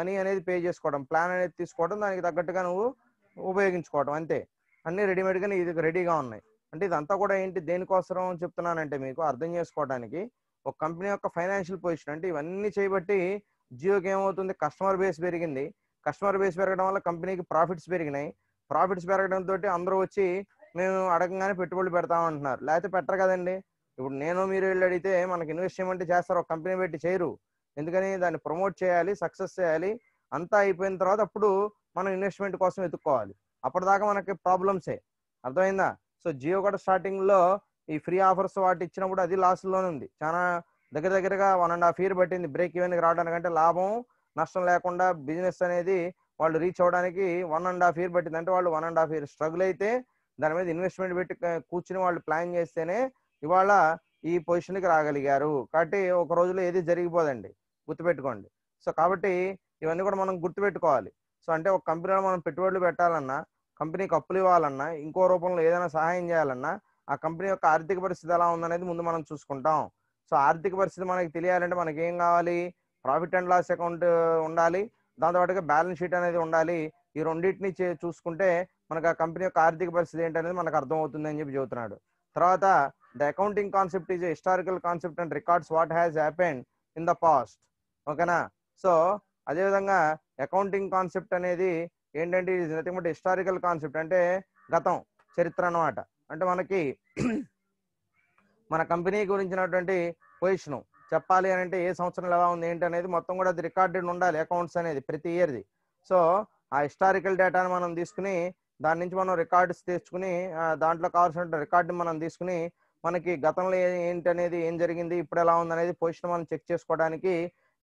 మనీ అనేది పే చేసుకోవడం ప్లాన్ అనేది తీసుకోవడం దానికి తగ్గట్టుగా నువ్వు ఉపయోగించుకోవడం అంతే అన్ని రెడీమేడ్గా ఇది రెడీగా ఉన్నాయి అంటే ఇదంతా కూడా ఏంటి దేనికోసం చెప్తున్నానంటే మీకు అర్థం చేసుకోవడానికి ఒక కంపెనీ యొక్క ఫైనాన్షియల్ పొజిషన్ అంటే ఇవన్నీ చేయబట్టి జియోకి ఏమవుతుంది కస్టమర్ బేస్ పెరిగింది కస్టమర్ బేస్ పెరగడం వల్ల కంపెనీకి ప్రాఫిట్స్ పెరిగినాయి ప్రాఫిట్స్ పెరగడంతో అందరూ వచ్చి మేము అడగంగానే పెట్టుబడులు పెడతామంటున్నారు లేకపోతే పెట్టరు కదండి ఇప్పుడు నేను మీరు వెళ్ళి అడిగితే మనకి ఇన్వెస్ట్ చేయమంటే చేస్తారు ఒక కంపెనీ పెట్టి చేయరు ఎందుకని దాన్ని ప్రమోట్ చేయాలి సక్సెస్ చేయాలి అంతా అయిపోయిన తర్వాత అప్పుడు మనం ఇన్వెస్ట్మెంట్ కోసం వెతుక్కోవాలి అప్పటిదాకా మనకి ప్రాబ్లమ్సే అర్థమైందా సో జియో కూడా స్టార్టింగ్ లో ఈ ఫ్రీ ఆఫర్స్ వాటి ఇచ్చినప్పుడు అది లాస్ లోనే ఉంది చాలా దగ్గర దగ్గరగా వన్ అండ్ హాఫ్ ఇయర్ పట్టింది బ్రేక్ ఈవెన్ రావడానికంటే లాభం నష్టం లేకుండా బిజినెస్ అనేది వాళ్ళు రీచ్ అవ్వడానికి వన్ అండ్ హాఫ్ ఇయర్ పట్టింది అంటే వాళ్ళు one and half year struggle అయితే దాని మీద ఇన్వెస్ట్మెంట్ పెట్టి కూర్చుని వాళ్ళు ప్లాన్ చేస్తేనే ఇవాళ ఈ పొజిషన్కి రాగలిగారు కాబట్టి ఒక రోజులో ఏది జరిగిపోదండి గుర్తుపెట్టుకోండి సో కాబట్టి ఇవన్నీ కూడా మనం గుర్తుపెట్టుకోవాలి సో అంటే ఒక కంపెనీలో మనం పెట్టుబడులు పెట్టాలన్నా కంపెనీకి అప్పులు ఇవ్వాలన్నా ఇంకో రూపంలో ఏదైనా సహాయం చేయాలన్నా ఆ కంపెనీ యొక్క ఆర్థిక పరిస్థితి ఎలా ఉందనేది ముందు మనం చూసుకుంటాం సో ఆర్థిక పరిస్థితి మనకి తెలియాలంటే మనకి ఏం కావాలి ప్రాఫిట్ అండ్ లాస్ అకౌంట్ ఉండాలి దాంతోపాటుగా బ్యాలెన్స్ షీట్ అనేది ఉండాలి ఈ రెండింటిని చూసుకుంటే మనకు ఆ కంపెనీ యొక్క ఆర్థిక పరిస్థితి ఏంటనేది మనకు అర్థం అవుతుంది అని చెప్పి చెబుతున్నాడు తర్వాత the accounting concept is historical concept and records what has happened in the past ఓకేనా సో అదేవిధంగా అకౌంటింగ్ కాన్సెప్ట్ అనేది ఏంటంటే ఇది నథింగ్ బట్ హిస్టారికల్ కాన్సెప్ట్ అంటే గతం చరిత్ర అనమాట అంటే మనకి మన కంపెనీ గురించినటువంటి పొజిషన్ చెప్పాలి అని అంటే ఏ సంవత్సరం ఎలా ఉంది ఏంటి అనేది మొత్తం కూడా అది రికార్డెడ్ ఉండాలి అకౌంట్స్ అనేది ప్రతి ఇయర్ది సో ఆ హిస్టారికల్ డేటాను మనం తీసుకుని దాని నుంచి మనం రికార్డ్స్ తెచ్చుకుని దాంట్లో కావాల్సిన రికార్డు మనం తీసుకుని మనకి గతంలో ఏంటి అనేది ఏం జరిగింది ఇప్పుడు ఎలా ఉంది అనేది పొజిషన్ మనం చెక్ చేసుకోవడానికి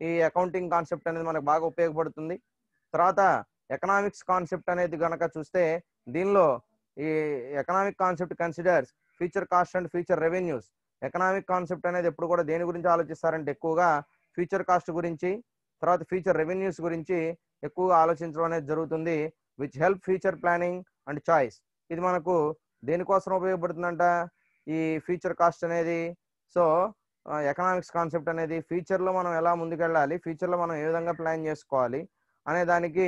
ఈ అకౌంటింగ్ కాన్సెప్ట్ అనేది మనకు బాగా ఉపయోగపడుతుంది తర్వాత ఎకనామిక్స్ కాన్సెప్ట్ అనేది గనక చూస్తే దీనిలో ఈ economic concept considers future cost and future revenues economic concept అనేది ఎప్పుడు కూడా దేని గురించి ఆలోచిస్తారంటే ఎక్కువగా ఫ్యూచర్ కాస్ట్ గురించి తర్వాత ఫ్యూచర్ రెవెన్యూస్ గురించి ఎక్కువగా ఆలోచించడం అనేది జరుగుతుంది which help future planning and choice ఇది మనకు దేనికోసం ఉపయోగపడుతుందంట ఈ ఫ్యూచర్ కాస్ట్ అనేది సో ఎకనామిక్స్ కాన్సెప్ట్ అనేది ఫ్యూచర్లో మనం ఎలా ముందుకెళ్ళాలి ఫ్యూచర్లో మనం ఏ విధంగా ప్లాన్ చేసుకోవాలి అనే దానికి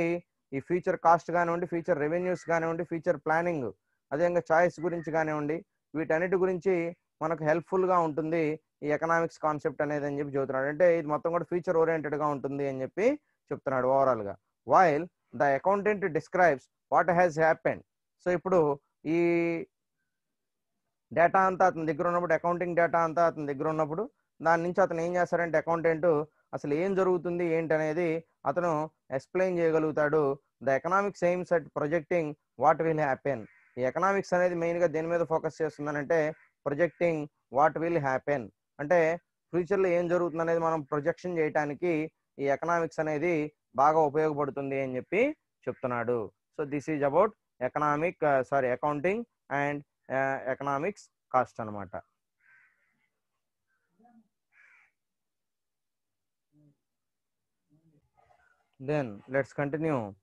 ఈ ఫ్యూచర్ కాస్ట్ కానివ్వండి ఫ్యూచర్ రెవెన్యూస్ కానివ్వండి ఫ్యూచర్ ప్లానింగ్ అదేవిధంగా చాయిస్ గురించి కానివ్వండి వీటన్నిటి గురించి మనకు హెల్ప్ఫుల్గా ఉంటుంది ఈ ఎకనామిక్స్ కాన్సెప్ట్ అనేది అని చెప్పి చెబుతున్నాడు అంటే ఇది మొత్తం కూడా ఫ్యూచర్ ఓరియంటెడ్గా ఉంటుంది అని చెప్పి చెప్తున్నాడు ఓవరాల్గా while the accountant describes what has happened so ఇప్పుడు ఈ డేటా అంతా అతని దగ్గర ఉన్నప్పుడు అకౌంటింగ్ డేటా అంతా అతని దగ్గర ఉన్నప్పుడు దాని నుంచి అతను ఏం చేస్తారంటే అకౌంటెంట్ అసలు ఏం జరుగుతుంది ఏంటనేది అతను ఎక్స్ప్లెయిన్ చేయగలుగుతాడు the economic aims at projecting what will happen ఈ ఎకనామిక్స్ అనేది మెయిన్గా దేని మీద ఫోకస్ చేస్తుందనంటే ప్రొజెక్టింగ్ వాట్ విల్ హ్యాపెన్ అంటే ఫ్యూచర్లో ఏం జరుగుతుంది అనేది మనం ప్రొజెక్షన్ చేయడానికి ఈ ఎకనామిక్స్ అనేది బాగా ఉపయోగపడుతుంది అని చెప్పి చెప్తున్నాడు so this is about economic sorry accounting and economics cost అనమాట Then let's continue.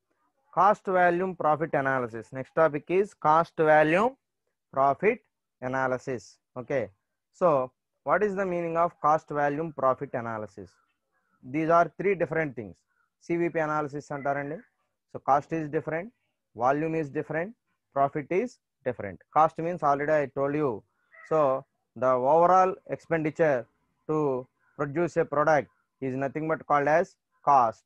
Cost volume profit analysis. Next topic is cost volume profit analysis. Okay. So what is the meaning of cost volume profit analysis? These are three different things. CVP analysis and So cost is different, volume is different, profit is different. Cost means already I told you. So the overall expenditure to produce a product is nothing but called as cost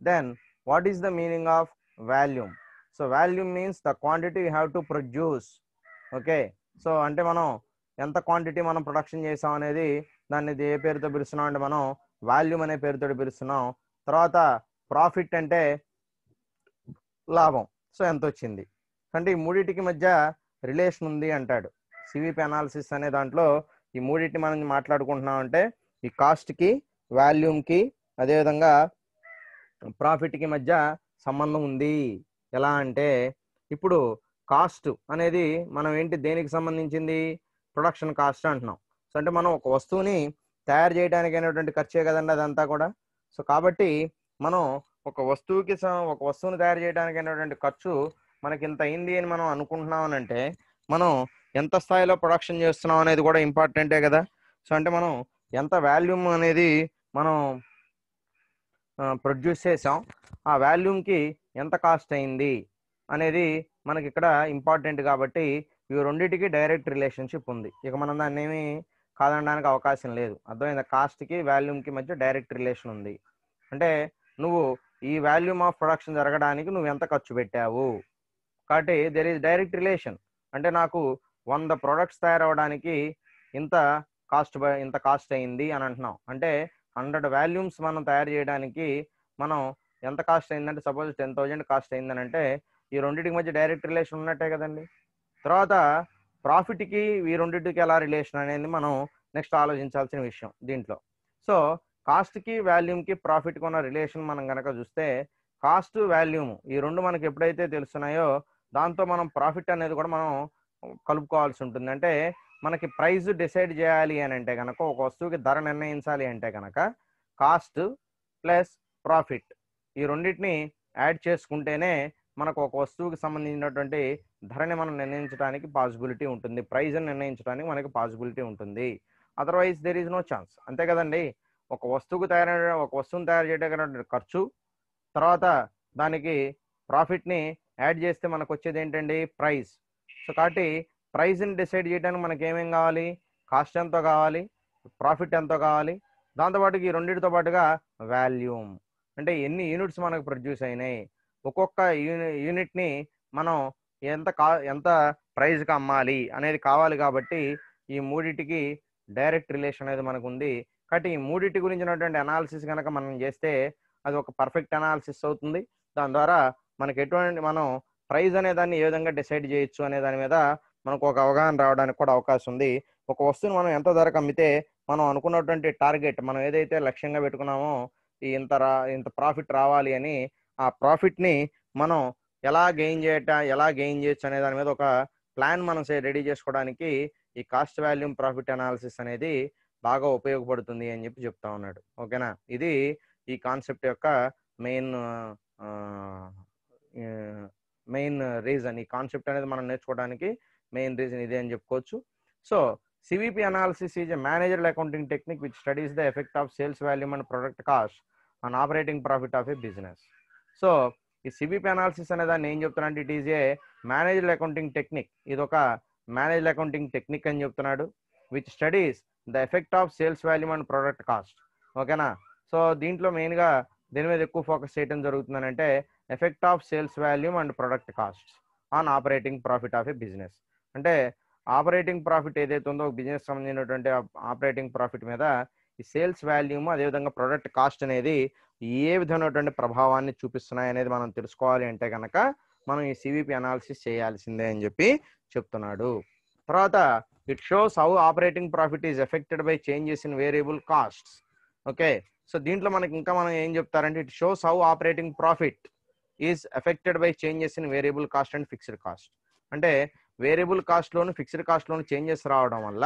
Then what is the meaning of volume so volume means the quantity you have to produce okay so అంటే మనం ఎంత quantity మనం production చేసాం అనేది దాన్ని ఏ పేరుతో పిలుస్తున్నాం అంటే మనం వాల్యూమ్ అనే పేరుతో పిలుస్తున్నాం తర్వాత ప్రాఫిట్ అంటే లాభం సో ఎంత వచ్చింది అంటే ఈ మూడింటికి మధ్య రిలేషన్ ఉంది అంటాడు సివిపి అనాలిసిస్ అనే దాంట్లో ఈ మూడింటిని మనం మాట్లాడుకుంటున్నాం అంటే ఈ కాస్ట్కి వాల్యూమ్కి అదేవిధంగా ప్రాఫిట్కి మధ్య సంబంధం ఉంది ఎలా అంటే ఇప్పుడు కాస్ట్ అనేది మనం ఏంటి దేనికి సంబంధించింది ప్రొడక్షన్ కాస్ట్ అంటున్నాం సో అంటే మనం ఒక వస్తువుని తయారు అనేటువంటి ఖర్చే కదండి అదంతా కూడా సో కాబట్టి మనం ఒక వస్తువుకి ఒక వస్తువుని తయారు అనేటువంటి ఖర్చు మనకి ఇంత అయింది అని మనం అనుకుంటున్నాం అని అంటే మనం ఎంత స్థాయిలో ప్రొడక్షన్ చేస్తున్నాం అనేది కూడా ఇంపార్టెంటే కదా సో అంటే మనం ఎంత వాల్యూమ్ అనేది మనం ప్రొడ్యూస్ చేసాం ఆ వాల్యూమ్కి ఎంత కాస్ట్ అయింది అనేది మనకి ఇక్కడ ఇంపార్టెంట్ కాబట్టి ఇవి రెండింటికి డైరెక్ట్ రిలేషన్షిప్ ఉంది ఇక మనం దాన్ని ఏమి కాదనడానికి అవకాశం లేదు అర్థమైంది కాస్ట్కి వాల్యూమ్కి మధ్య డైరెక్ట్ రిలేషన్ ఉంది అంటే నువ్వు ఈ వాల్యూమ్ ఆఫ్ ప్రొడక్షన్ జరగడానికి నువ్వు ఎంత ఖర్చు పెట్టావు కాబట్టి దెర్ ఈజ్ డైరెక్ట్ రిలేషన్ అంటే నాకు వంద ప్రొడక్ట్స్ తయారవడానికి ఇంత కాస్ట్ ఇంత కాస్ట్ అయింది అని అంటున్నాం అంటే హండ్రెడ్ వాల్యూమ్స్ మనం తయారు చేయడానికి మనం ఎంత కాస్ట్ అయిందంటే సపోజ్ టెన్ థౌజండ్ కాస్ట్ అయిందని అంటే ఈ రెండింటికి మధ్య డైరెక్ట్ రిలేషన్ ఉన్నట్టే కదండి తర్వాత ప్రాఫిట్కి ఈ రెండింటికి ఎలా రిలేషన్ అనేది మనం నెక్స్ట్ ఆలోచించాల్సిన విషయం దీంట్లో సో కాస్ట్కి వాల్యూమ్కి ప్రాఫిట్కి ఉన్న రిలేషన్ మనం కనుక చూస్తే కాస్ట్ వాల్యూమ్ ఈ రెండు మనకి ఎప్పుడైతే తెలుస్తున్నాయో దాంతో మనం ప్రాఫిట్ అనేది కూడా మనం కలుపుకోవాల్సి ఉంటుంది అంటే మనకి ప్రైస్ డిసైడ్ చేయాలి అని అంటే కనుక ఒక వస్తువుకి ధర నిర్ణయించాలి అంటే కనుక కాస్ట్ ప్లస్ ప్రాఫిట్ ఈ రెండింటిని యాడ్ చేసుకుంటేనే మనకు ఒక వస్తువుకి సంబంధించినటువంటి ధరని మనం నిర్ణయించడానికి పాసిబిలిటీ ఉంటుంది ప్రైజ్ నిర్ణయించడానికి మనకి పాసిబిలిటీ ఉంటుంది otherwise there is no chance అంతే కదండి ఒక వస్తువుకు తయారైన ఒక వస్తువును తయారు చేయడానికి ఖర్చు తర్వాత దానికి ప్రాఫిట్ని యాడ్ చేస్తే మనకు వచ్చేది ఏంటండి ప్రైస్ సో కాబట్టి ప్రైస్ని డిసైడ్ చేయడానికి మనకి ఏమేం కావాలి కాస్ట్ ఎంతో కావాలి ప్రాఫిట్ ఎంతో కావాలి దాంతోపాటుకి ఈ రెండింటితో పాటుగా వాల్యూమ్ అంటే ఎన్ని యూనిట్స్ మనకు ప్రొడ్యూస్ అయినాయి ఒక్కొక్క యూని యూనిట్ని మనం ఎంత కా ఎంత ప్రైజ్కి అమ్మాలి అనేది కావాలి కాబట్టి ఈ మూడింటికి డైరెక్ట్ రిలేషన్ అనేది మనకు ఉంది కాబట్టి ఈ మూడింటి గురించినటువంటి అనాలిసిస్ కనుక మనం చేస్తే అది ఒక పర్ఫెక్ట్ అనాలిసిస్ అవుతుంది దాని ద్వారా మనకు ఎటువంటి మనం ప్రైజ్ అనే దాన్ని ఏ విధంగా డిసైడ్ చేయొచ్చు అనే దాని మీద మనకు ఒక అవగాహన రావడానికి కూడా అవకాశం ఉంది ఒక వస్తువును మనం ఎంత ధరకు అమ్మితే మనం అనుకున్నటువంటి టార్గెట్ మనం ఏదైతే లక్ష్యంగా పెట్టుకున్నామో ఇంత రా ఇంత ప్రాఫిట్ రావాలి అని ఆ ప్రాఫిట్ని మనం ఎలా గెయిన్ చేయట ఎలా గెయిన్ చేయొచ్చు అనే దాని మీద ఒక ప్లాన్ మనం రెడీ చేసుకోవడానికి ఈ కాస్ట్ వాల్యూమ్ ప్రాఫిట్ అనాలిసిస్ అనేది బాగా ఉపయోగపడుతుంది అని చెప్పి చెప్తా ఉన్నాడు ఓకేనా ఇది ఈ కాన్సెప్ట్ యొక్క మెయిన్ మెయిన్ రీజన్ ఈ కాన్సెప్ట్ అనేది మనం నేర్చుకోవడానికి మెయిన్ రీజన్ ఇదే అని చెప్పుకోవచ్చు so CVP analysis is a manager accounting technique which studies the effect of sales volume and product cost and operating profit of a business so ఈ CVP analysis అనే దాన్ని ఏం చెప్తున్నాడు it is a manager accounting technique ఇది ఒక manage accounting technique అని చెప్తున్నాడు which studies the effect of sales volume and product cost ఓకేనా సో దీంట్లో మెయిన్గా దీని మీద ఎక్కువ ఫోకస్ చేయడం జరుగుతుందంటే effect of sales volume and product cost on operating profit of a business అంటే ఆపరేటింగ్ ప్రాఫిట్ ఏదైతే ఉందో బిజినెస్ సంబంధించినటువంటి ఆపరేటింగ్ ప్రాఫిట్ మీద ఈ సేల్స్ వాల్యూమ్ అదేవిధంగా ప్రొడక్ట్ కాస్ట్ అనేది ఏ విధమైనటువంటి ప్రభావాన్ని చూపిస్తున్నాయి అనేది మనం తెలుసుకోవాలి అంటే కనుక మనం ఈ సివిపి అనాలిసిస్ చేయాల్సిందే అని చెప్పి చెప్తున్నాడు తర్వాత it shows how operating profit is affected by changes in variable costs okay so దీంట్లో మనకి ఇంకా మనం ఏం చెప్తారంటే it shows how operating profit is affected by changes in variable cost and fixed cost అంటే వేరియబుల్ లోను ఫిక్స్డ్ లోను changes రావడం వల్ల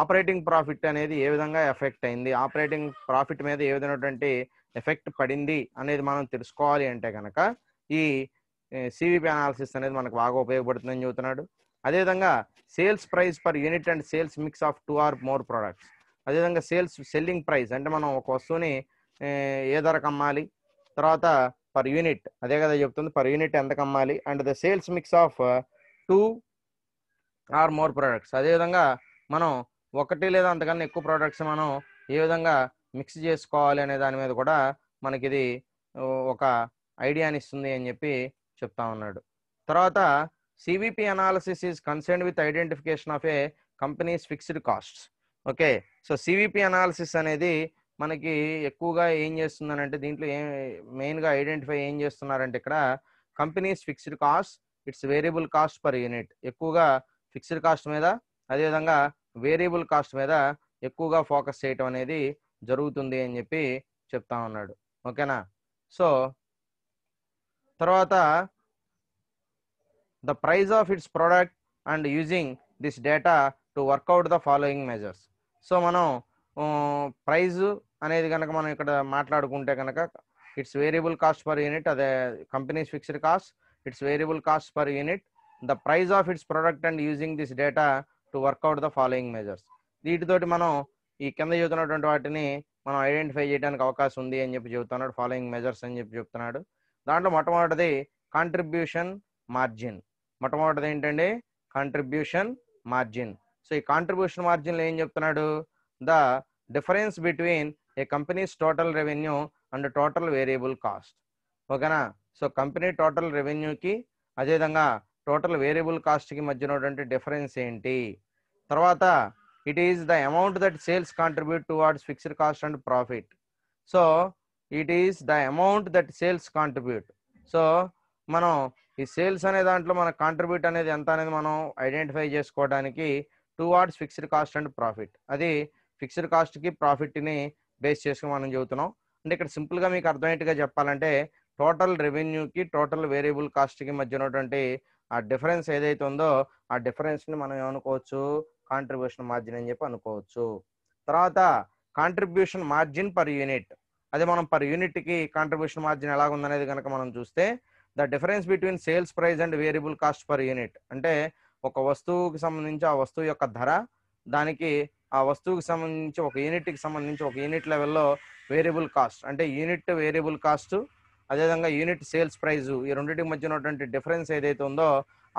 ఆపరేటింగ్ ప్రాఫిట్ అనేది ఏ విధంగా ఎఫెక్ట్ అయింది ఆపరేటింగ్ ప్రాఫిట్ మీద ఏ విధమైనటువంటి ఎఫెక్ట్ పడింది అనేది మనం తెలుసుకోవాలి అంటే కనుక ఈ సివిపి అనాలిసిస్ అనేది మనకు బాగా ఉపయోగపడుతుందని చెబుతున్నాడు అదేవిధంగా sales price per unit and sales mix of two or more products అదేవిధంగా సేల్స్ సెల్లింగ్ ప్రైస్ అంటే మనం ఒక వస్తువుని ఏ ధరకు అమ్మాలి తర్వాత పర్ యూనిట్ అదే కదా చెప్తుంది పర్ యూనిట్ ఎంత కమ్మాలి and the sales mix of two or more products అదేవిధంగా మనం ఒకటి లేదా అంతకన్నా ఎక్కువ ప్రోడక్ట్స్ మనం ఏ విధంగా మిక్స్ చేసుకోవాలి అనే దాని మీద కూడా మనకి ఇది ఒక ఐడియాని ఇస్తుంది అని చెప్పి చెప్తా ఉన్నాడు తర్వాత CVP analysis is concern with identification of a company's fixed costs okay so CVP analysis అనేది మనకి ఎక్కువగా ఏం చేస్తుందనంటే దీంట్లో ఏం మెయిన్గా ఐడెంటిఫై ఏం చేస్తున్నారంటే ఇక్కడ company's fixed cost its variable cost per unit ఎక్కువగా ఫిక్స్డ్ కాస్ట్ మీద అదేవిధంగా వేరియబుల్ కాస్ట్ మీద ఎక్కువగా ఫోకస్ చేయటం అనేది జరుగుతుంది అని చెప్పి చెప్తా ఉన్నాడు ఓకేనా సో తర్వాత the price of its product and using this data to work out the following measures so మనం ప్రైజ్ అనేది కనుక మనం ఇక్కడ మాట్లాడుకుంటే కనుక its variable cost per unit అదే company's fixed cost its variable cost per unit the price of its product and using this data to work out the following measures వీటితోటి మనం ఈ కింద చెబుతున్నటువంటి వాటిని మనం ఐడెంటిఫై చేయడానికి అవకాశం ఉంది అని చెప్పి చెబుతున్నాడు ఫాలోయింగ్ మెజర్స్ అని చెప్పి చెప్తున్నాడు దాంట్లో మొట్టమొదటిది కాంట్రిబ్యూషన్ మార్జిన్ మొట్టమొదటిది ఏంటండి కాంట్రిబ్యూషన్ మార్జిన్ సో ఈ కాంట్రిబ్యూషన్ మార్జిన్లో ఏం చెప్తున్నాడు the difference between a company's total revenue and total variable cost ఓకేనా సో కంపెనీ టోటల్ రెవెన్యూకి అదేవిధంగా టోటల్ వేరియబుల్ కాస్ట్కి మధ్య ఉన్నటువంటి డిఫరెన్స్ ఏంటి తర్వాత it is the amount that sales contribute towards fixed cost and profit so it is the amount that sales contribute so మనం ఈ సేల్స్ అనే దాంట్లో మన కాంట్రిబ్యూట్ అనేది ఎంత అనేది మనం ఐడెంటిఫై చేసుకోవడానికి towards fixed cost and profit అది ఫిక్స్డ్ కాస్ట్కి ప్రాఫిట్ని బేస్ చేసుకుని మనం చదువుతున్నాం అంటే ఇక్కడ సింపుల్గా మీకు అర్థమయ్యేట్టుగా చెప్పాలంటే టోటల్ రెవెన్యూకి టోటల్ వేరియబుల్ కాస్ట్కి మధ్య ఉన్నటువంటి ఆ డిఫరెన్స్ ఏదైతే ఉందో ఆ డిఫరెన్స్ ని మనం ఏమనుకోవచ్చు కాంట్రిబ్యూషన్ మార్జిన్ అని చెప్పి అనుకోవచ్చు తర్వాత కాంట్రిబ్యూషన్ మార్జిన్ పర్ యూనిట్ అదే మనం పర్ యూనిట్ కి కాంట్రిబ్యూషన్ మార్జిన్ ఎలా ఉందనేది కనుక మనం చూస్తే the difference between sales price and variable cost per unit అంటే ఒక వస్తువుకి సంబంధించి ఆ వస్తువు యొక్క ధర దానికి ఆ వస్తువుకి సంబంధించి ఒక యూనిట్కి సంబంధించి ఒక యూనిట్ లెవెల్లో వేరియబుల్ కాస్ట్ అంటే యూనిట్ వేరియబుల్ కాస్ట్ అదేవిధంగా యూనిట్ సేల్స్ ప్రైస్ ఈ రెండింటి మధ్య ఉన్నటువంటి డిఫరెన్స్ ఏదైతే ఉందో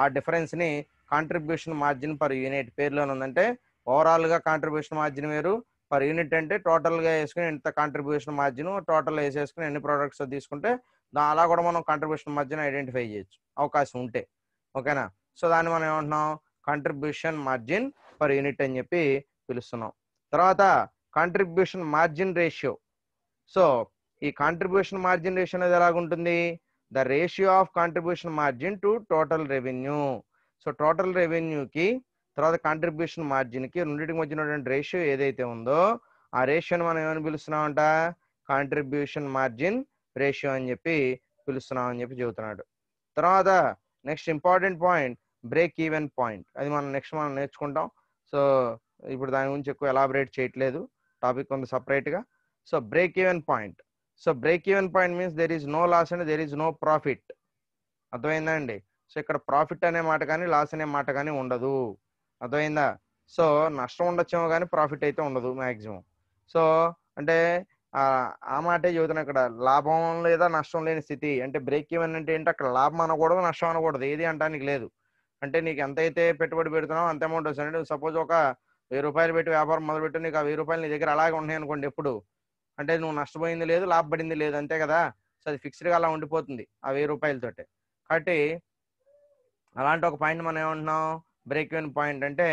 ఆ డిఫరెన్స్ని కాంట్రిబ్యూషన్ మార్జిన్ పర్ యూనిట్ పేరులోనే ఉందంటే ఓవరాల్గా కాంట్రిబ్యూషన్ మార్జిన్ వేరు పర్ యూనిట్ అంటే టోటల్గా వేసుకుని ఎంత కాంట్రిబ్యూషన్ మార్జిన్ టోటల్ వేసేసుకుని ఎన్ని ప్రోడక్ట్స్ తీసుకుంటే అలా కూడా మనం కాంట్రిబ్యూషన్ మార్జిన్ ఐడెంటిఫై చేయొచ్చు అవకాశం ఉంటే ఓకేనా సో దాన్ని మనం ఏమంటున్నాం కాంట్రిబ్యూషన్ మార్జిన్ పర్ యూనిట్ అని చెప్పి పిలుస్తున్నాం తర్వాత కాంట్రిబ్యూషన్ మార్జిన్ రేషియో సో ఈ కాంట్రిబ్యూషన్ మార్జిన్ రేషియో అనేది ఎలాగుంటుంది the ratio of contribution margin to total revenue so total రెవెన్యూకి తర్వాత కాంట్రిబ్యూషన్ మార్జిన్కి రెండింటికి మధ్యనటువంటి రేషియో ఏదైతే ఉందో ఆ రేషియోని మనం ఏమని పిలుస్తున్నామంట కాంట్రిబ్యూషన్ మార్జిన్ రేషియో అని చెప్పి పిలుస్తున్నాం అని చెప్పి చెబుతున్నాడు తర్వాత next important point break even point అది మనం నెక్స్ట్ మనం నేర్చుకుంటాం సో ఇప్పుడు దాని గురించి ఎక్కువ ఎలాబరేట్ చేయట్లేదు టాపిక్ కొంత సపరేట్గా so break even point so break even point means there is no loss and there is no profit అర్థమైందా అండి సో ఇక్కడ ప్రాఫిట్ అనే మాట కానీ లాస్ అనే మాట కానీ ఉండదు అర్థమైందా సో నష్టం ఉండొచ్చేమో కానీ ప్రాఫిట్ అయితే ఉండదు మాక్సిమం సో అంటే ఆ మాటే చదువుతున్నాను ఇక్కడ లాభం లేదా నష్టం లేని స్థితి అంటే బ్రేక్ ఈవెన్ అంటే ఏంటి అక్కడ లాభం అనకూడదు నష్టం అనకూడదు ఏది అంటానికి లేదు అంటే నీకు ఎంత అయితే పెట్టుబడి పెడుతున్నావు అంత అమౌంట్ వస్తుంది సపోజ్ ఒక వెయ్యి రూపాయలు పెట్టి వ్యాపారం మొదలు పెట్టి నీకు ఆ వెయ్యి రూపాయలు నీ దగ్గర అలాగే ఉన్నాయి అనుకోండి ఎప్పుడు అంటే నువ్వు నష్టపోయింది లేదు లాభపడింది లేదు అంతే కదా సో అది ఫిక్స్డ్గా అలా ఉండిపోతుంది ఆ వెయ్యి రూపాయలతోటి కాబట్టి అలాంటి ఒక పాయింట్ మనం ఏమంటున్నాం బ్రేక్ ఈవెన్ పాయింట్ అంటే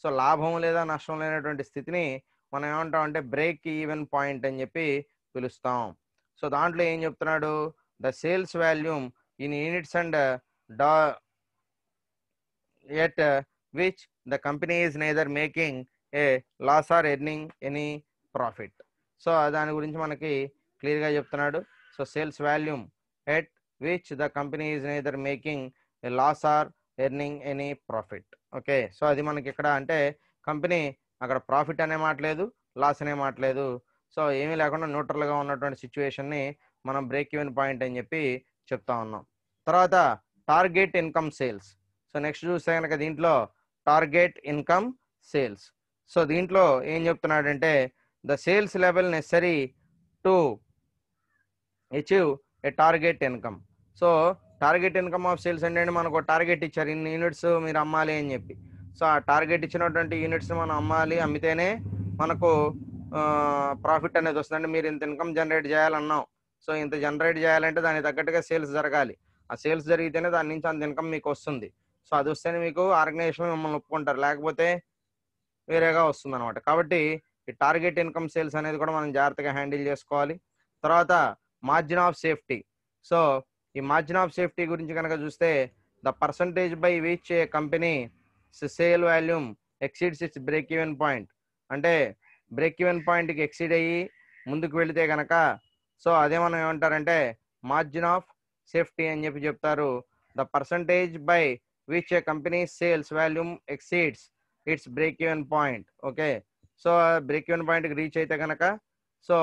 సో లాభం లేదా నష్టం లేనటువంటి స్థితిని మనం ఏమంటాం అంటే బ్రేక్ ఈవెన్ పాయింట్ అని చెప్పి పిలుస్తాం సో దాంట్లో ఏం చెప్తున్నాడు the sales volume in units and the at which the company is neither making a loss or earning any profit so దాని గురించి మనకి క్లియర్గా చెప్తున్నాడు so sales volume at which the company is neither making a loss or earning any profit okay so అది మనకి ఇక్కడ అంటే company అక్కడ ప్రాఫిట్ అనే మాట లేదు లాస్ అనే మాట లేదు సో ఏమీ లేకుండా న్యూట్రల్గా ఉన్నటువంటి సిచ్యువేషన్ని మనం బ్రేక్ ఈవెన్ పాయింట్ అని చెప్పి చెప్తా ఉన్నాం తర్వాత target income sales so next చూస్తే కనుక దీంట్లో టార్గెట్ ఇన్కమ్ సేల్స్ సో దీంట్లో ఏం చెప్తున్నాడంటే the sales level necessary to achieve a target income so target income of sales అంటే మనకు టార్గెట్ ఇచ్చారు ఇన్ని యూనిట్స్ మీరు అమ్మాలి అని చెప్పి సో ఆ టార్గెట్ ఇచ్చినటువంటి యూనిట్స్ మనం అమ్మాలి అమ్మితేనే మనకు ప్రాఫిట్ అనేది వస్తుంది అంటే మీరు ఇంత ఇన్కమ్ జనరేట్ చేయాలన్నాం సో ఇంత జనరేట్ చేయాలంటే దానికి తగ్గట్టుగా సేల్స్ జరగాలి ఆ సేల్స్ జరిగితేనే దాని నుంచి అంత ఇన్కమ్ మీకు వస్తుంది సో అది వస్తేనే మీకు ఆర్గనైజేషన్ మిమ్మల్ని ఒప్పుకుంటారు లేకపోతే వేరేగా వస్తుంది అనమాట కాబట్టి ఈ టార్గెట్ ఇన్కమ్ సేల్స్ అనేది కూడా మనం జాగ్రత్తగా హ్యాండిల్ చేసుకోవాలి తర్వాత మార్జిన్ ఆఫ్ సేఫ్టీ సో ఈ మార్జిన్ ఆఫ్ సేఫ్టీ గురించి కనుక చూస్తే the percentage by which a company sale volume exceeds its break even point అంటే బ్రేక్ ఈవెన్ పాయింట్కి ఎక్సీడ్ అయ్యి ముందుకు వెళితే కనుక సో అదే మనం ఏమంటారంటే మార్జిన్ ఆఫ్ సేఫ్టీ అని చెప్పి చెప్తారు the percentage by which a company sales volume exceeds its break even point okay so break even పాయింట్కి రీచ్ అయితే కనుక సో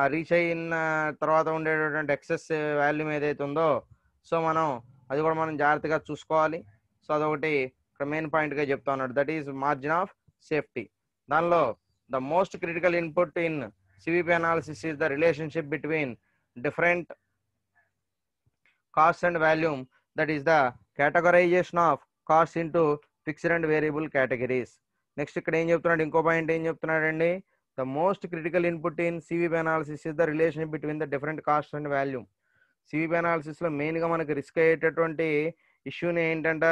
ఆ రీచ్ అయిన తర్వాత ఉండేటటువంటి ఎక్సెస్ వాల్యూమ్ ఏదైతే ఉందో సో మనం అది కూడా మనం జాగ్రత్తగా చూసుకోవాలి సో అదొకటి ఇక్కడ మెయిన్ పాయింట్గా చెప్తా ఉన్నాడు that is margin of safety దానిలో the most critical input in CVP analysis is the relationship between different cost and volume that is the categorization of cost into fixed and variable categories next ఇక్కడ ఏం చెప్తున్నాడు ఇంకో పాయింట్ ఏం చెప్తున్నాడండి the most critical input in CVP analysis is the relation between the different cost and analysis లో main మెయిన్గా మనకి రిస్క్ అయ్యేటటువంటి ఇష్యూని ఏంటంట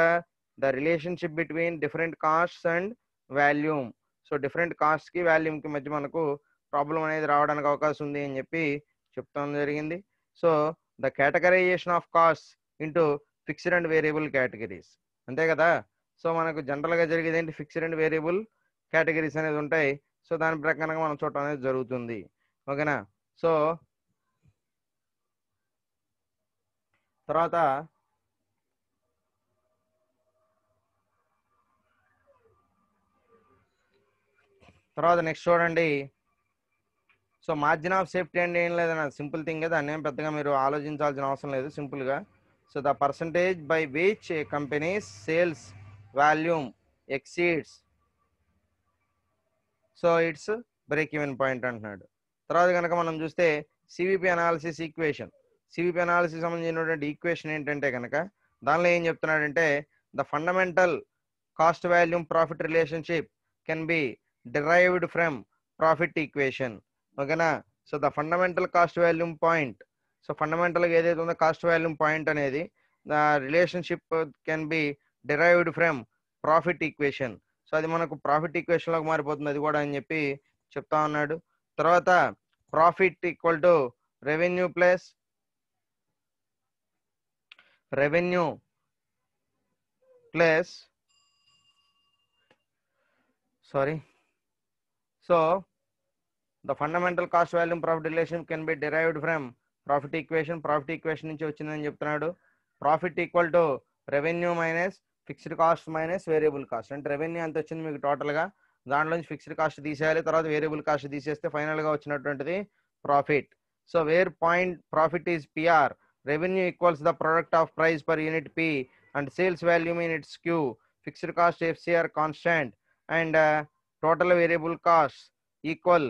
the relationship between different costs and volume so different volume వాల్యూమ్కి మధ్య మనకు ప్రాబ్లం అనేది రావడానికి అవకాశం ఉంది అని చెప్పి చెప్తాం జరిగింది so the categorization of cost into fixed and variable categories అంతే కదా సో మనకు జనరల్గా జరిగేది ఏంటి ఫిక్స్డ్ అండ్ వేరియబుల్ కేటగిరీస్ అనేది ఉంటాయి సో దాని ప్రకారంగా మనం చూడటం అనేది జరుగుతుంది ఓకేనా సో తర్వాత తర్వాత నెక్స్ట్ చూడండి so margin of safety and ఏం లేదన్న సింపుల్ థింగ్ దాన్ని ఏం పెద్దగా మీరు ఆలోచించాల్సిన అవసరం లేదు సింపుల్గా so the percentage by which company's company sales volume exceeds so its break even point అంటున్నాడు తర్వాత కనుక మనం చూస్తే CVP analysis equation CVP analysis సంబంధించినటువంటి ఈక్వేషన్ ఏంటంటే కనుక దానిలో ఏం చెప్తున్నాడంటే the fundamental cost volume profit relationship can be derived from profit equation ఓకేనా so the fundamental cost volume point so ఫండమెంటల్గా ఏదైతే ఉందో కాస్ట్ వాల్యూమ్ పాయింట్ అనేది the relationship can be derived from profit equation so అది మనకు profit ఈక్వేషన్లోకి మారిపోతుంది అది కూడా అని చెప్పి చెప్తా ఉన్నాడు తర్వాత profit equal to revenue plus revenue plus sorry so the fundamental cost volume profit relation can be derived from profit equation profit equation నుంచి వచ్చిందని చెప్తున్నాడు profit equal to revenue minus fixed cost minus variable cost అంటే revenue ఎంత వచ్చింది మీకు టోటల్గా నుంచి fixed cost తీసేయాలి తర్వాత వేరియబుల్ కాస్ట్ తీసేస్తే ఫైనల్గా వచ్చినటువంటిది profit so where point profit is PR revenue equals the product of price per unit P and sales value mean it's Q fixed cost FCR constant and uh, total variable cost equal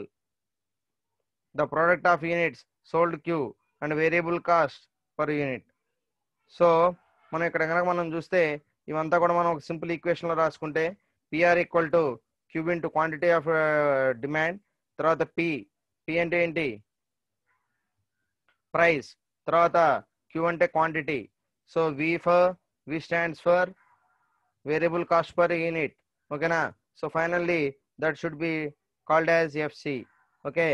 the product of units sold Q and variable cost per unit so మనం ఇక్కడ కనుక మనం చూస్తే ఇవంతా కూడా మనం ఒక simple లో రాసుకుంటే PR equal to cube into quantity of demand తర్వాత పి పి అంటే ఏంటి ప్రైస్ తర్వాత క్యూ అంటే quantity so V for V stands for variable cost per unit ఓకేనా so finally that should be called as FC okay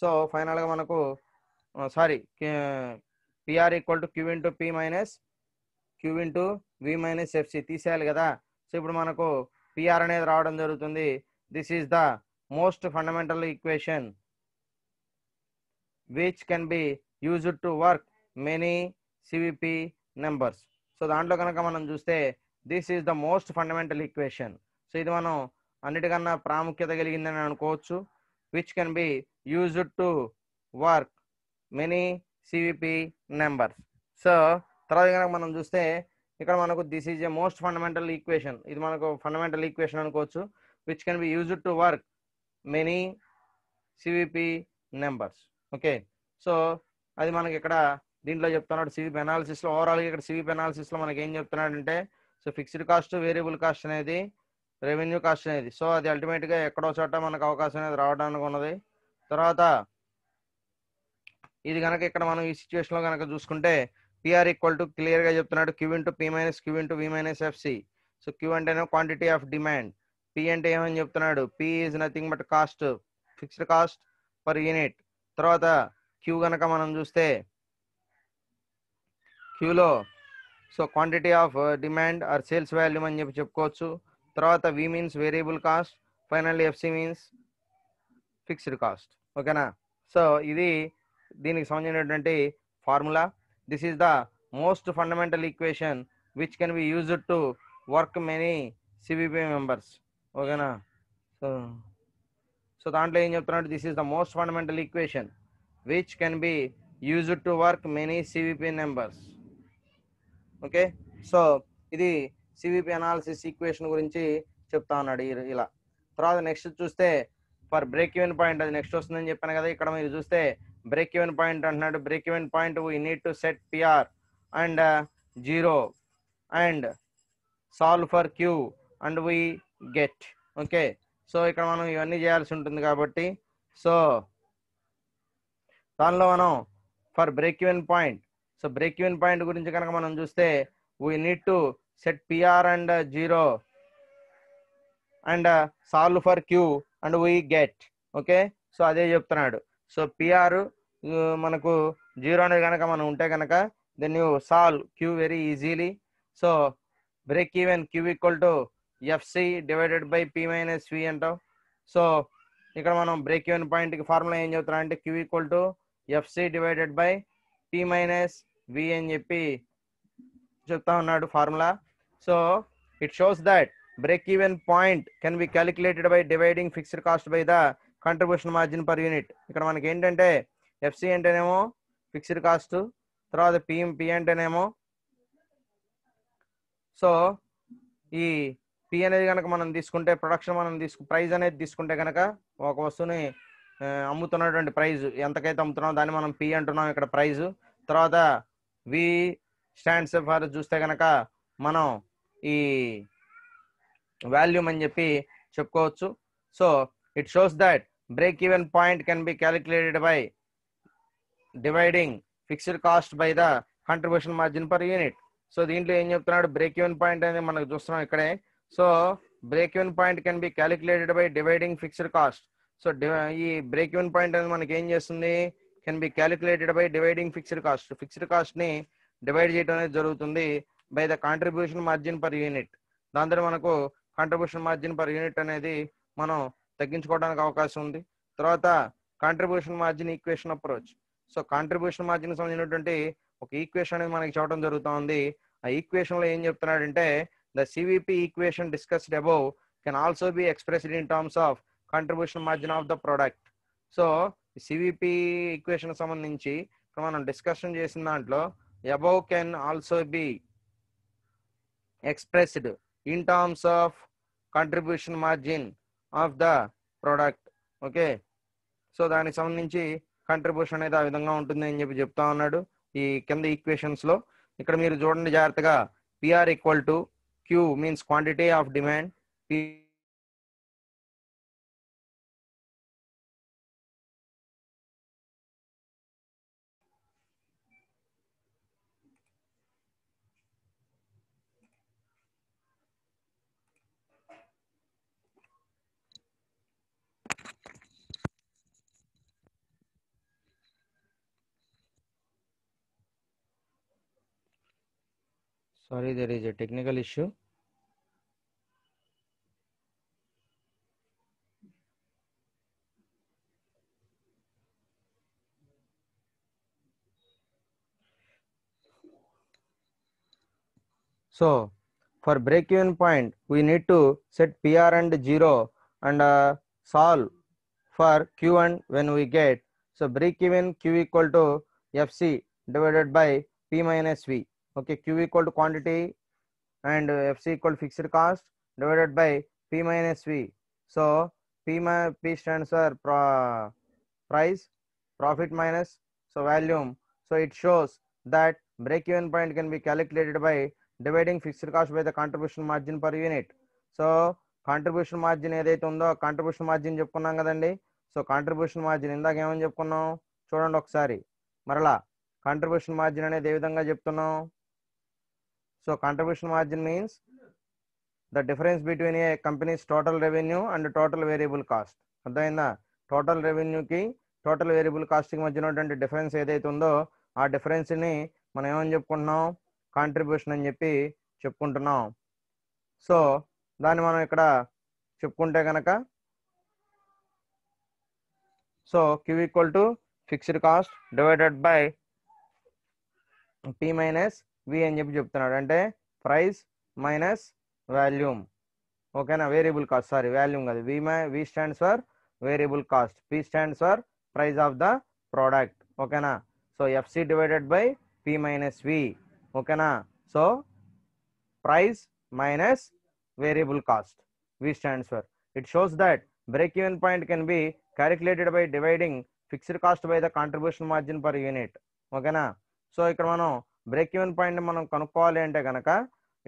so ఫైనల్గా మనకు sorry PR equal to Q into P minus Q into V minus FC తీసేయాలి కదా so ఇప్పుడు మనకు PR అనేది రావడం జరుగుతుంది this is the most fundamental equation which can be used to work many CVP numbers so దాంట్లో కనుక మనం చూస్తే this is the most fundamental equation so ఇది మనం అన్నిటికన్నా ప్రాముఖ్యత కలిగిందని అనుకోవచ్చు which can be used to work many CVP numbers so తర్వాత కనుక మనం చూస్తే ఇక్కడ మనకు this is a most fundamental equation ఇది మనకు ఫండమెంటల్ ఈక్వేషన్ అనుకోవచ్చు which can be used to work many CVP numbers okay so అది మనకి ఇక్కడ దీంట్లో చెప్తున్నాడు సివిపి అనాలిసిస్లో ఓవరాల్గా ఇక్కడ సివిపి అనాలిసిస్లో మనకి ఏం చెప్తున్నాడంటే so fixed cost variable cost అనేది రెవెన్యూ కాస్ట్ అనేది సో అది అల్టిమేట్గా ఎక్కడో చోట మనకు అవకాశం అనేది రావడానికి ఉన్నది తర్వాత ఇది కనుక ఇక్కడ మనం ఈ సిచ్యువేషన్లో కనుక చూసుకుంటే పిఆర్ ఈక్వల్ టు క్లియర్ గా చెప్తున్నాడు Q into P minus Q into V minus FC so Q అంటేనే క్వాంటిటీ ఆఫ్ డిమాండ్ పి అంటే ఏమని చెప్తున్నాడు P is nothing but cost fixed cost per unit తర్వాత క్యూ కనుక మనం చూస్తే క్యూలో so quantity of demand or sales volume అని చెప్పి చెప్పుకోవచ్చు తర్వాత V means variable cost final FC means fixed cost ఓకేనా సో ఇది దీనికి సంబంధించినటువంటి formula This is the most fundamental equation which can be used to work many CVP members. Okay, so so దాంట్లో ఏం చెప్తున్నాడు this is the most fundamental equation which can be use to work many CVP numbers okay so ఇది CVP analysis equation గురించి చెప్తా ఉన్నాడు ఇలా తర్వాత next చూస్తే ఫర్ బ్రేక్ ఈవెన్ పాయింట్ అది నెక్స్ట్ వస్తుందని చెప్పాను కదా ఇక్కడ మీరు చూస్తే బ్రేక్ ఈవెన్ పాయింట్ అంటున్నాడు break even point we need to set PR and zero and solve for Q and we get okay so ఇక్కడ మనం ఇవన్నీ చేయాల్సి ఉంటుంది కాబట్టి సో దానిలో మనం for break even point so break even point గురించి కనుక మనం చూస్తే we need to set PR and zero and solve for Q and we get okay so అదే చెప్తున్నాడు సో పిఆర్ మనకు జీరో అనేది కనుక మనం ఉంటే కనుక then you solve Q very easily so break even Q equal to FC divided by P minus V అంటాం so ఇక్కడ మనం బ్రేక్ ఈవెన్ పాయింట్కి ఫార్ములా ఏం చెబుతున్నా అంటే Q equal to FC divided by P minus V అని చెప్పి చెప్తా ఉన్నాడు formula so it shows that break even point can be calculated by dividing fixed cost by the contribution margin per unit ఇక్కడ మనకి ఏంటంటే ఎఫ్సి అంటేనేమో fixed cost తర్వాత PMP అంటేనేమో సో ఈ పి అనేది కనుక మనం తీసుకుంటే ప్రొడక్షన్ మనం తీసుకు ప్రైజ్ అనేది తీసుకుంటే కనుక ఒక వస్తువుని అమ్ముతున్నటువంటి ప్రైజ్ ఎంతకైతే అమ్ముతున్నామో దాన్ని మనం పి అంటున్నాం ఇక్కడ ప్రైజ్ తర్వాత వి స్టాండ్స్ ఫర్ చూస్తే కనుక మనం ఈ వాల్యూమ్ అని చెప్పి చెప్పుకోవచ్చు so it shows that break even point can be calculated by dividing fixed cost by the contribution margin per unit so దీంట్లో ఏం చెప్తున్నాడు బ్రేక్ యూన్ పాయింట్ అనేది మనకు చూస్తున్నాం ఇక్కడే so break even point can be calculated by dividing fixed cost so ఈ break even point అనేది మనకి ఏం చేస్తుంది can be calculated by dividing fixed cost fixed cost ని డివైడ్ చేయడం అనేది జరుగుతుంది by the contribution margin per unit దాంతో మనకు కాంట్రిబ్యూషన్ మార్జిన్ పర్ యూనిట్ అనేది మనం తగ్గించుకోవడానికి అవకాశం ఉంది తర్వాత contribution margin equation approach so contribution margin సంబంధించినటువంటి ఒక ఈక్వేషన్ అనేది మనకి చూడటం జరుగుతుంది ఆ ఈక్వేషన్ లో ఏం చెప్తున్నాడంటే the CVP equation discussed above can also be expressed in terms of contribution margin of the product so CVP equation సంబంధించి ఇక్కడ మనం డిస్కషన్ చేసిన దాంట్లో above can also be expressed in terms of contribution margin of the product okay so దానికి సంబంధించి contribution అనేది ఆ విధంగా ఉంటుంది అని చెప్పి చెప్తా ఉన్నాడు ఈ కింద ఈక్వేషన్స్ లో ఇక్కడ మీరు చూడండి జాగ్రత్తగా PR equal to Q means quantity of demand Sorry, there is a technical issue. So for break even point, we need to set PR and zero and uh, solve for Q and when we get. So break even Q equal to FC divided by P minus V. okay q equal to quantity and fc equal to fixed cost divided by p minus v so p my p stands for pro, price profit minus so volume so it shows that break even point can be calculated by dividing fixed cost by the contribution margin per unit so contribution margin ఏదైతే ఉందో contribution margin చెప్పుకున్నాం కదండి so contribution margin ఇందాక ఏమని చెప్పుకున్నాం చూడండి ఒకసారి మరలా కాంట్రిబ్యూషన్ మార్జిన్ అనేది ఏ విధంగా చెప్తున్నాం so contribution margin means the difference between a company's total revenue and total variable cost అర్థమైందా టోటల్ రెవెన్యూకి టోటల్ వేరియబుల్ కాస్ట్కి మధ్య ఉన్నటువంటి డిఫరెన్స్ ఏదైతే ఉందో ఆ డిఫరెన్స్ని మనం ఏమని చెప్పుకుంటున్నాం కాంట్రిబ్యూషన్ అని చెప్పి చెప్పుకుంటున్నాం సో దాన్ని మనం ఇక్కడ చెప్పుకుంటే కనుక so Q equal to fixed cost divided by P minus V అని చెప్పి చెప్తున్నాడు అంటే ప్రైస్ మైనస్ వాల్యూమ్ ఓకేనా వేరియబుల్ కాస్ట్ సారీ వాల్యూమ్ కాదు V my V stands for variable cost P stands for price of the product ఓకేనా so FC divided by P minus V ఓకేనా so price minus variable cost V stands for it shows that break even point can be calculated by dividing fixed cost by the contribution margin per unit ఓకేనా so ఇక్కడ మనం break even point మనం కనుక్కోవాలి అంటే కనుక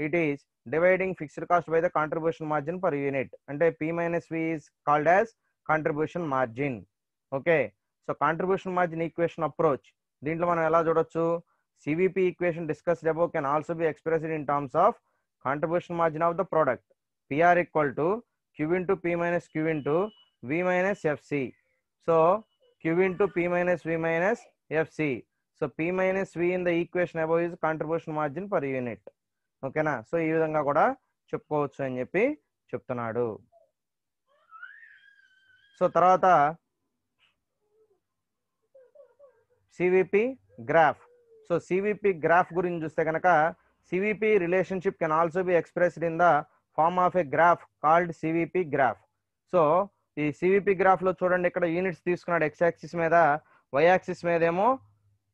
it is dividing fixed cost by the contribution margin per unit అంటే P minus V is called as contribution margin okay so contribution margin equation approach దీంట్లో మనం ఎలా చూడొచ్చు CVP equation discuss above can also be expressed in terms of contribution margin of the product PR equal to Q to P minus Q to V minus FC so Q to P minus V minus FC so P minus V in the equation above is contribution margin per unit ఓకేనా so ఈ విధంగా కూడా చెప్పుకోవచ్చు అని చెప్పి చెప్తున్నాడు so తర్వాత CVP graph so CVP graph గురించి చూస్తే కనుక CVP relationship can also be expressed in the form of a graph called CVP graph so ఈ సివిపి గ్రాఫ్లో చూడండి ఇక్కడ యూనిట్స్ తీసుకున్నాడు ఎక్స్ యాక్సిస్ మీద వై యాక్సిస్ మీద ఏమో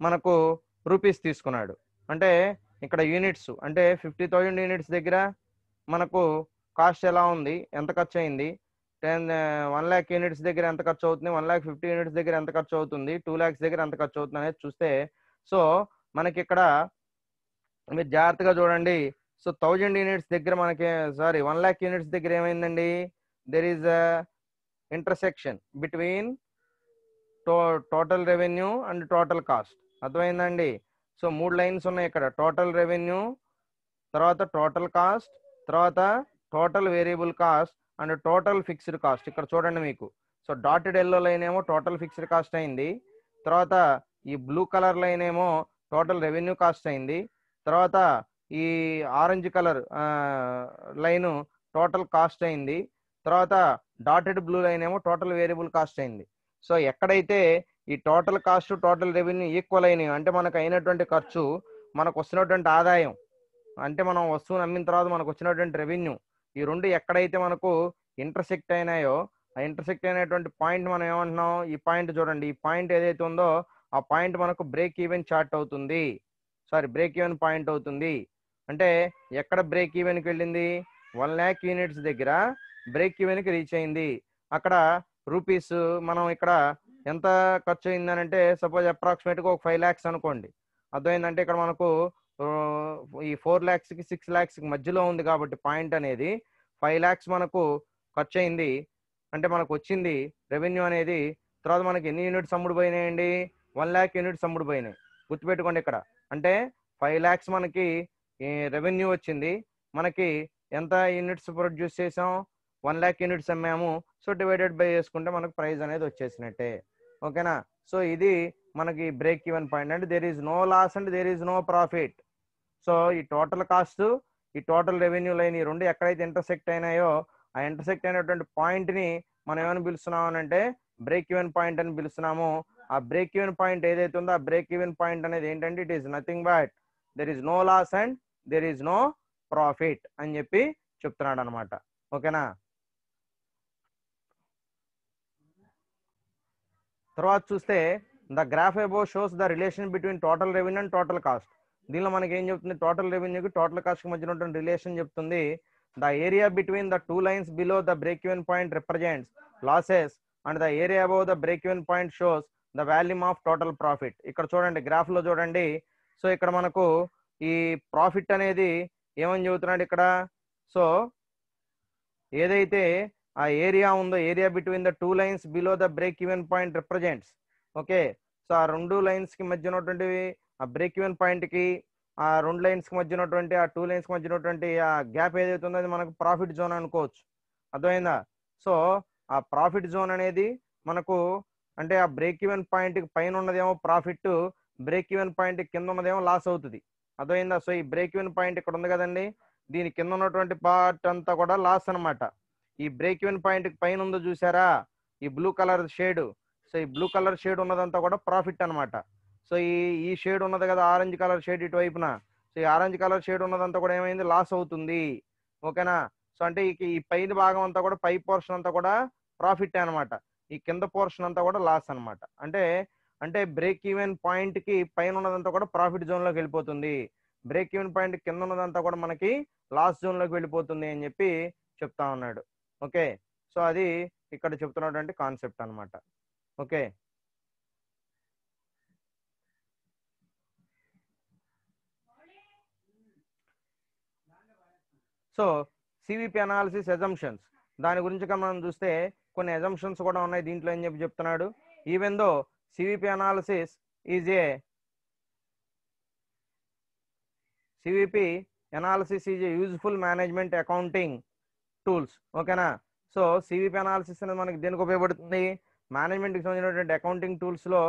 మనకు రూపీస్ తీసుకున్నాడు అంటే ఇక్కడ యూనిట్స్ అంటే ఫిఫ్టీ థౌజండ్ యూనిట్స్ దగ్గర మనకు కాస్ట్ ఎలా ఉంది ఎంత ఖర్చు అయింది టెన్ వన్ ల్యాక్ యూనిట్స్ దగ్గర ఎంత ఖర్చు అవుతుంది వన్ ల్యాక్ ఫిఫ్టీ యూనిట్స్ దగ్గర ఎంత ఖర్చు అవుతుంది టూ ల్యాక్స్ దగ్గర ఎంత ఖర్చు అవుతుంది అనేది చూస్తే సో మనకి ఇక్కడ మీరు జాగ్రత్తగా చూడండి సో థౌజండ్ యూనిట్స్ దగ్గర మనకి సారీ వన్ ల్యాక్ యూనిట్స్ దగ్గర ఏమైందండి there is a intersection between total revenue and total cost అర్థమైందండి సో మూడు లైన్స్ ఉన్నాయి ఇక్కడ టోటల్ రెవెన్యూ తర్వాత టోటల్ కాస్ట్ తర్వాత total variable cost and total fixed cost ఇక్కడ చూడండి మీకు సో డాటెడ్ ఎల్లో లైన్ ఏమో టోటల్ ఫిక్స్డ్ కాస్ట్ అయింది తర్వాత ఈ బ్లూ కలర్ లైన్ ఏమో టోటల్ రెవెన్యూ కాస్ట్ అయింది తర్వాత ఈ orange colour line total cost అయింది తర్వాత డాటెడ్ బ్లూ లైన్ ఏమో టోటల్ వేరియబుల్ కాస్ట్ అయింది సో ఎక్కడైతే ఈ total cost total revenue equal అయినాయి అంటే మనకు అయినటువంటి ఖర్చు మనకు వస్తున్నటువంటి ఆదాయం అంటే మనం వస్తువుని అమ్మిన తర్వాత మనకు వచ్చినటువంటి రెవెన్యూ ఈ రెండు ఎక్కడైతే మనకు ఇంటర్సెక్ట్ అయినాయో ఆ ఇంటర్సెక్ట్ అయినటువంటి పాయింట్ మనం ఏమంటున్నాం ఈ పాయింట్ చూడండి ఈ పాయింట్ ఏదైతే ఉందో ఆ పాయింట్ మనకు బ్రేక్ ఈవెన్ చార్ట్ అవుతుంది సారీ బ్రేక్ ఈవెన్ పాయింట్ అవుతుంది అంటే ఎక్కడ బ్రేక్ ఈవెన్కి వెళ్ళింది వన్ ల్యాక్ యూనిట్స్ దగ్గర బ్రేక్ ఈవెన్కి రీచ్ అయింది అక్కడ రూపీస్ మనం ఇక్కడ ఎంత ఖర్చు అయిందని అంటే సపోజ్ అప్రాక్సిమేట్గా ఒక ఫైవ్ ల్యాక్స్ అనుకోండి అర్థమైందంటే ఇక్కడ మనకు ఈ ఫోర్ కి సిక్స్ కి మధ్యలో ఉంది కాబట్టి పాయింట్ అనేది ఫైవ్ ల్యాక్స్ మనకు ఖర్చు అయింది అంటే మనకు వచ్చింది రెవెన్యూ అనేది తర్వాత మనకి ఎన్ని యూనిట్స్ అమ్ముడు పోయినాయండి వన్ ల్యాక్ యూనిట్స్ అమ్ముడు పోయినాయి గుర్తుపెట్టుకోండి ఇక్కడ అంటే ఫైవ్ ల్యాక్స్ మనకి రెవెన్యూ వచ్చింది మనకి ఎంత యూనిట్స్ ప్రొడ్యూస్ చేసాం వన్ ల్యాక్ యూనిట్స్ అమ్మాము సో డివైడెడ్ బై చేసుకుంటే మనకు ప్రైజ్ అనేది వచ్చేసినట్టే ఓకేనా సో ఇది మనకి బ్రేక్ ఈవెన్ పాయింట్ అంటే there is no loss and there is no profit so ఈ టోటల్ కాస్ట్ ఈ టోటల్ రెవెన్యూ లైన్ ఈ రెండు ఎక్కడైతే ఇంటర్సెక్ట్ అయినాయో ఆ ఇంటర్సెక్ట్ అయినటువంటి పాయింట్ని మనం ఏమని పిలుస్తున్నాం అని అంటే బ్రేక్ ఈవెన్ పాయింట్ అని పిలుస్తున్నాము ఆ బ్రేక్ ఈవెన్ పాయింట్ ఏదైతే ఉందో ఆ బ్రేక్ ఈవెన్ పాయింట్ అనేది ఏంటంటే it is nothing but there is no loss and there is no profit అని చెప్పి చెప్తున్నాడు అనమాట ఓకేనా తర్వాత చూస్తే the graph above shows the relation between total revenue and total cost దీనిలో మనకి ఏం చెప్తుంది టోటల్ రెవెన్యూకి టోటల్ కాస్ట్కి మధ్య ఉన్న రిలేషన్ చెప్తుంది the area between the two lines below the break even point represents losses and the area above the break even point shows the volume of total profit ఇక్కడ చూడండి గ్రాఫ్లో చూడండి సో ఇక్కడ మనకు ఈ ప్రాఫిట్ అనేది ఏమని చెబుతున్నాడు ఇక్కడ సో ఏదైతే ఆ ఏరియా ఉందో area between the two lines below the break even point represents okay so ఆ రెండు లైన్స్ కి మధ్య ఉన్నటువంటి ఆ బ్రేక్ ఈవెన్ పాయింట్కి ఆ రెండు కి మధ్య ఉన్నటువంటి ఆ టూ లైన్స్కి మధ్య ఉన్నటువంటి ఆ గ్యాప్ ఏదైతే ఉందో అది మనకు ప్రాఫిట్ జోన్ అనుకోవచ్చు అర్థమైందా సో ఆ ప్రాఫిట్ జోన్ అనేది మనకు అంటే ఆ బ్రేక్ ఈవెన్ కి పైన ఉన్నదేమో ప్రాఫిట్ బ్రేక్ ఈవెన్ పాయింట్ కింద ఉన్నదేమో లాస్ అవుతుంది అర్థమైందా సో ఈ బ్రేక్ ఈవెన్ పాయింట్ ఇక్కడ ఉంది కదండి దీని కింద ఉన్నటువంటి పార్ట్ అంతా కూడా లాస్ అనమాట ఈ బ్రేక్ ఇవెన్ పాయింట్ పైన ఉందో చూసారా ఈ బ్లూ కలర్ షేడ్ సో ఈ బ్లూ కలర్ షేడ్ ఉన్నదంతా కూడా ప్రాఫిట్ అనమాట సో ఈ ఈ షేడ్ ఉన్నది కదా ఆరెంజ్ కలర్ షేడ్ ఇటువైపున సో ఈ ఆరెంజ్ కలర్ షేడ్ ఉన్నదంతా కూడా ఏమైంది లాస్ అవుతుంది ఓకేనా సో అంటే ఈ పైన భాగం అంతా కూడా పై పోర్షన్ అంతా కూడా ప్రాఫిట్ అనమాట ఈ కింద పోర్షన్ అంతా కూడా లాస్ అనమాట అంటే అంటే బ్రేక్ ఈవెన్ కి పైన ఉన్నదంతా కూడా ప్రాఫిట్ జోన్ లోకి వెళ్ళిపోతుంది బ్రేక్ ఈవెన్ పాయింట్ కింద ఉన్నదంతా కూడా మనకి లాస్ లోకి వెళ్ళిపోతుంది అని చెప్పి చెప్తా ఉన్నాడు ఓకే సో అది ఇక్కడ చెప్తున్నటువంటి కాన్సెప్ట్ అనమాట okay so CVP analysis assumptions దాని గురించి మనం చూస్తే కొన్ని ఎజంప్షన్స్ కూడా ఉన్నాయి దీంట్లో ఏం చెప్పి చెప్తున్నాడు even though CVP analysis is a CVP analysis is a useful management accounting tools ఓకేనా సో సివిపి అనాలిసిస్ అనేది మనకి దేనికి ఉపయోగపడుతుంది మేనేజ్మెంట్కి సంబంధించినటువంటి అకౌంటింగ్ టూల్స్లో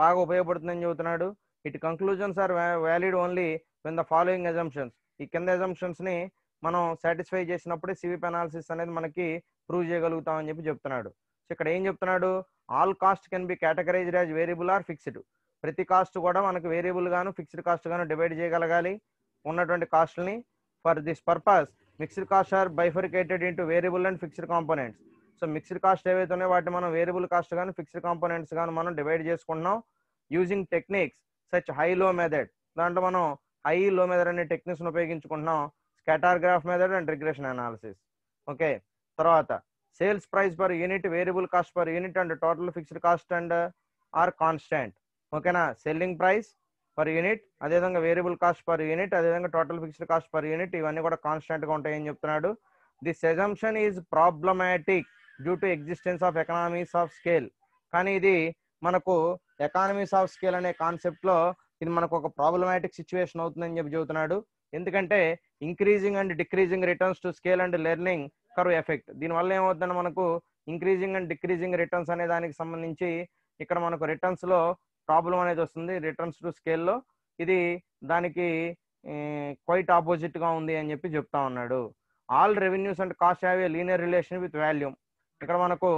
బాగా ఉపయోగపడుతుందని చెబుతున్నాడు it conclusions are valid only when the following assumptions ఈ కింద ఎజంప్షన్స్ని మనం సాటిస్ఫై చేసినప్పుడే సివిపి అనాలిసిస్ అనేది మనకి ప్రూవ్ చేయగలుగుతామని చెప్పి చెప్తున్నాడు సో ఇక్కడ ఏం చెప్తున్నాడు all cost can be categorized as variable or fixed ప్రతి కాస్ట్ కూడా మనకు వేరియబుల్ గాను ఫిక్స్డ్ కాస్ట్ గాను డివైడ్ చేయగలగాలి ఉన్నటువంటి కాస్ట్ని for this purpose mixed cost are bifurcated into variable and fixed components so mixed cost ఏవైతే ఉన్నాయో వాటిని మనం వేరియబుల్ కాస్ట్ కానీ ఫిక్స్డ్ కాంపోనెంట్స్ కానీ మనం డివైడ్ చేసుకుంటున్నాం using techniques such high low method దాంట్లో మనం హై లో మెథడ్ అనే టెక్నిక్స్ని ఉపయోగించుకుంటున్నాం scattergraph method and regression analysis okay తర్వాత sales price per unit variable cost per unit and total fixed cost and are constant ఓకేనా selling price per unit అదేవిధంగా variable cost per unit అదేవిధంగా total fixed cost per unit ఇవన్నీ కూడా కాన్స్టెంట్గా ఉంటాయని చెప్తున్నాడు this assumption is problematic due to existence of economies of scale కానీ ఇది మనకు ఎకానమీస్ ఆఫ్ స్కేల్ అనే కాన్సెప్ట్ లో ఇది మనకు ఒక ప్రాబ్లమాటిక్ సిచ్యువేషన్ అవుతుందని చెప్పి చెబుతున్నాడు ఎందుకంటే increasing and decreasing returns to scale and learning curve effect దీనివల్ల ఏమవుతుందని మనకు ఇంక్రీజింగ్ అండ్ డిక్రీజింగ్ రిటర్న్స్ అనే దానికి సంబంధించి ఇక్కడ మనకు రిటర్న్స్ లో ప్రాబ్లం అనేది వస్తుంది రిటర్న్స్ టు స్కేల్లో ఇది దానికి క్వైట్ ఆపోజిట్గా ఉంది అని చెప్పి చెప్తా ఉన్నాడు all revenues and cost have a linear relation with volume ఇక్కడ మనకు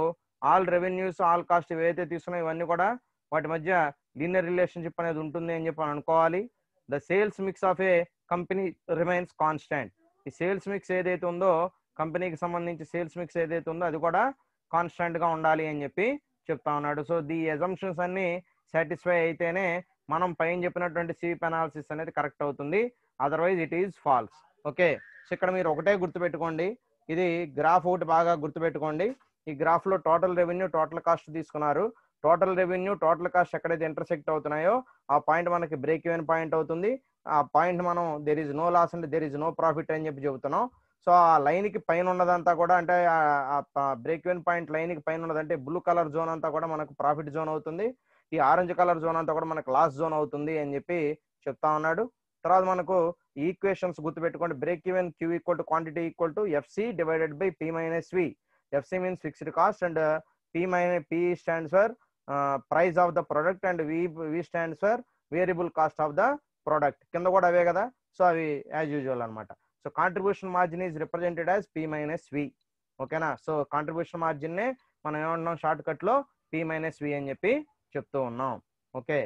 ఆల్ రెవెన్యూస్ ఆల్ కాస్ట్ ఏవైతే తీసుకున్నాయి ఇవన్నీ కూడా వాటి మధ్య లీనియర్ రిలేషన్షిప్ అనేది ఉంటుంది అని చెప్పి అనుకోవాలి the sales mix of a company remains constant ఈ సేల్స్ మిక్స్ ఏదైతే ఉందో కంపెనీకి సంబంధించి సేల్స్ మిక్స్ ఏదైతే ఉందో అది కూడా కాన్స్టాంట్గా ఉండాలి అని చెప్పి చెప్తా ఉన్నాడు సో ది ఎజంప్షన్స్ అన్ని సాటిస్ఫై అయితేనే మనం పైన చెప్పినటువంటి సివిప్ అనాలిసిస్ అనేది కరెక్ట్ అవుతుంది otherwise it is false okay so ఇక్కడ మీరు ఒకటే గుర్తుపెట్టుకోండి ఇది గ్రాఫ్ ఒకటి బాగా గుర్తుపెట్టుకోండి ఈ గ్రాఫ్లో టోటల్ రెవెన్యూ టోటల్ కాస్ట్ తీసుకున్నారు టోటల్ రెవెన్యూ టోటల్ కాస్ట్ ఎక్కడైతే ఇంటర్సెక్ట్ అవుతున్నాయో ఆ పాయింట్ మనకి బ్రేక్ ఈవెన్ పాయింట్ అవుతుంది ఆ పాయింట్ మనం there is no loss and there is no profit అని చెప్పి చెబుతున్నాం సో ఆ లైన్కి పైన ఉన్నదంతా కూడా అంటే ఆ బ్రేక్ ఈవెన్ పాయింట్ లైన్కి పైన ఉన్నదంటే బ్లూ కలర్ జోన్ అంతా కూడా మనకు ప్రాఫిట్ జోన్ అవుతుంది ఈ ఆరెంజ్ కలర్ జోన్ అంతా కూడా మనకు లాస్ట్ జోన్ అవుతుంది అని చెప్పి చెప్తా ఉన్నాడు తర్వాత మనకు ఈక్వేషన్స్ గుర్తుపెట్టుకోండి break even Q equal to quantity equal to FC divided by P minus V FC means fixed cost and P minus P stands for price of the product and V V stands for variable cost of the product కింద కూడా అవే కదా so అవి as usual అనమాట so contribution margin is represented as P minus V ఓకేనా so contribution నే మనం ఏమంటున్నాం షార్ట్ కట్లో పి మైనస్ వి అని చెప్పి చెప్తూ ఉన్నాం ఓకే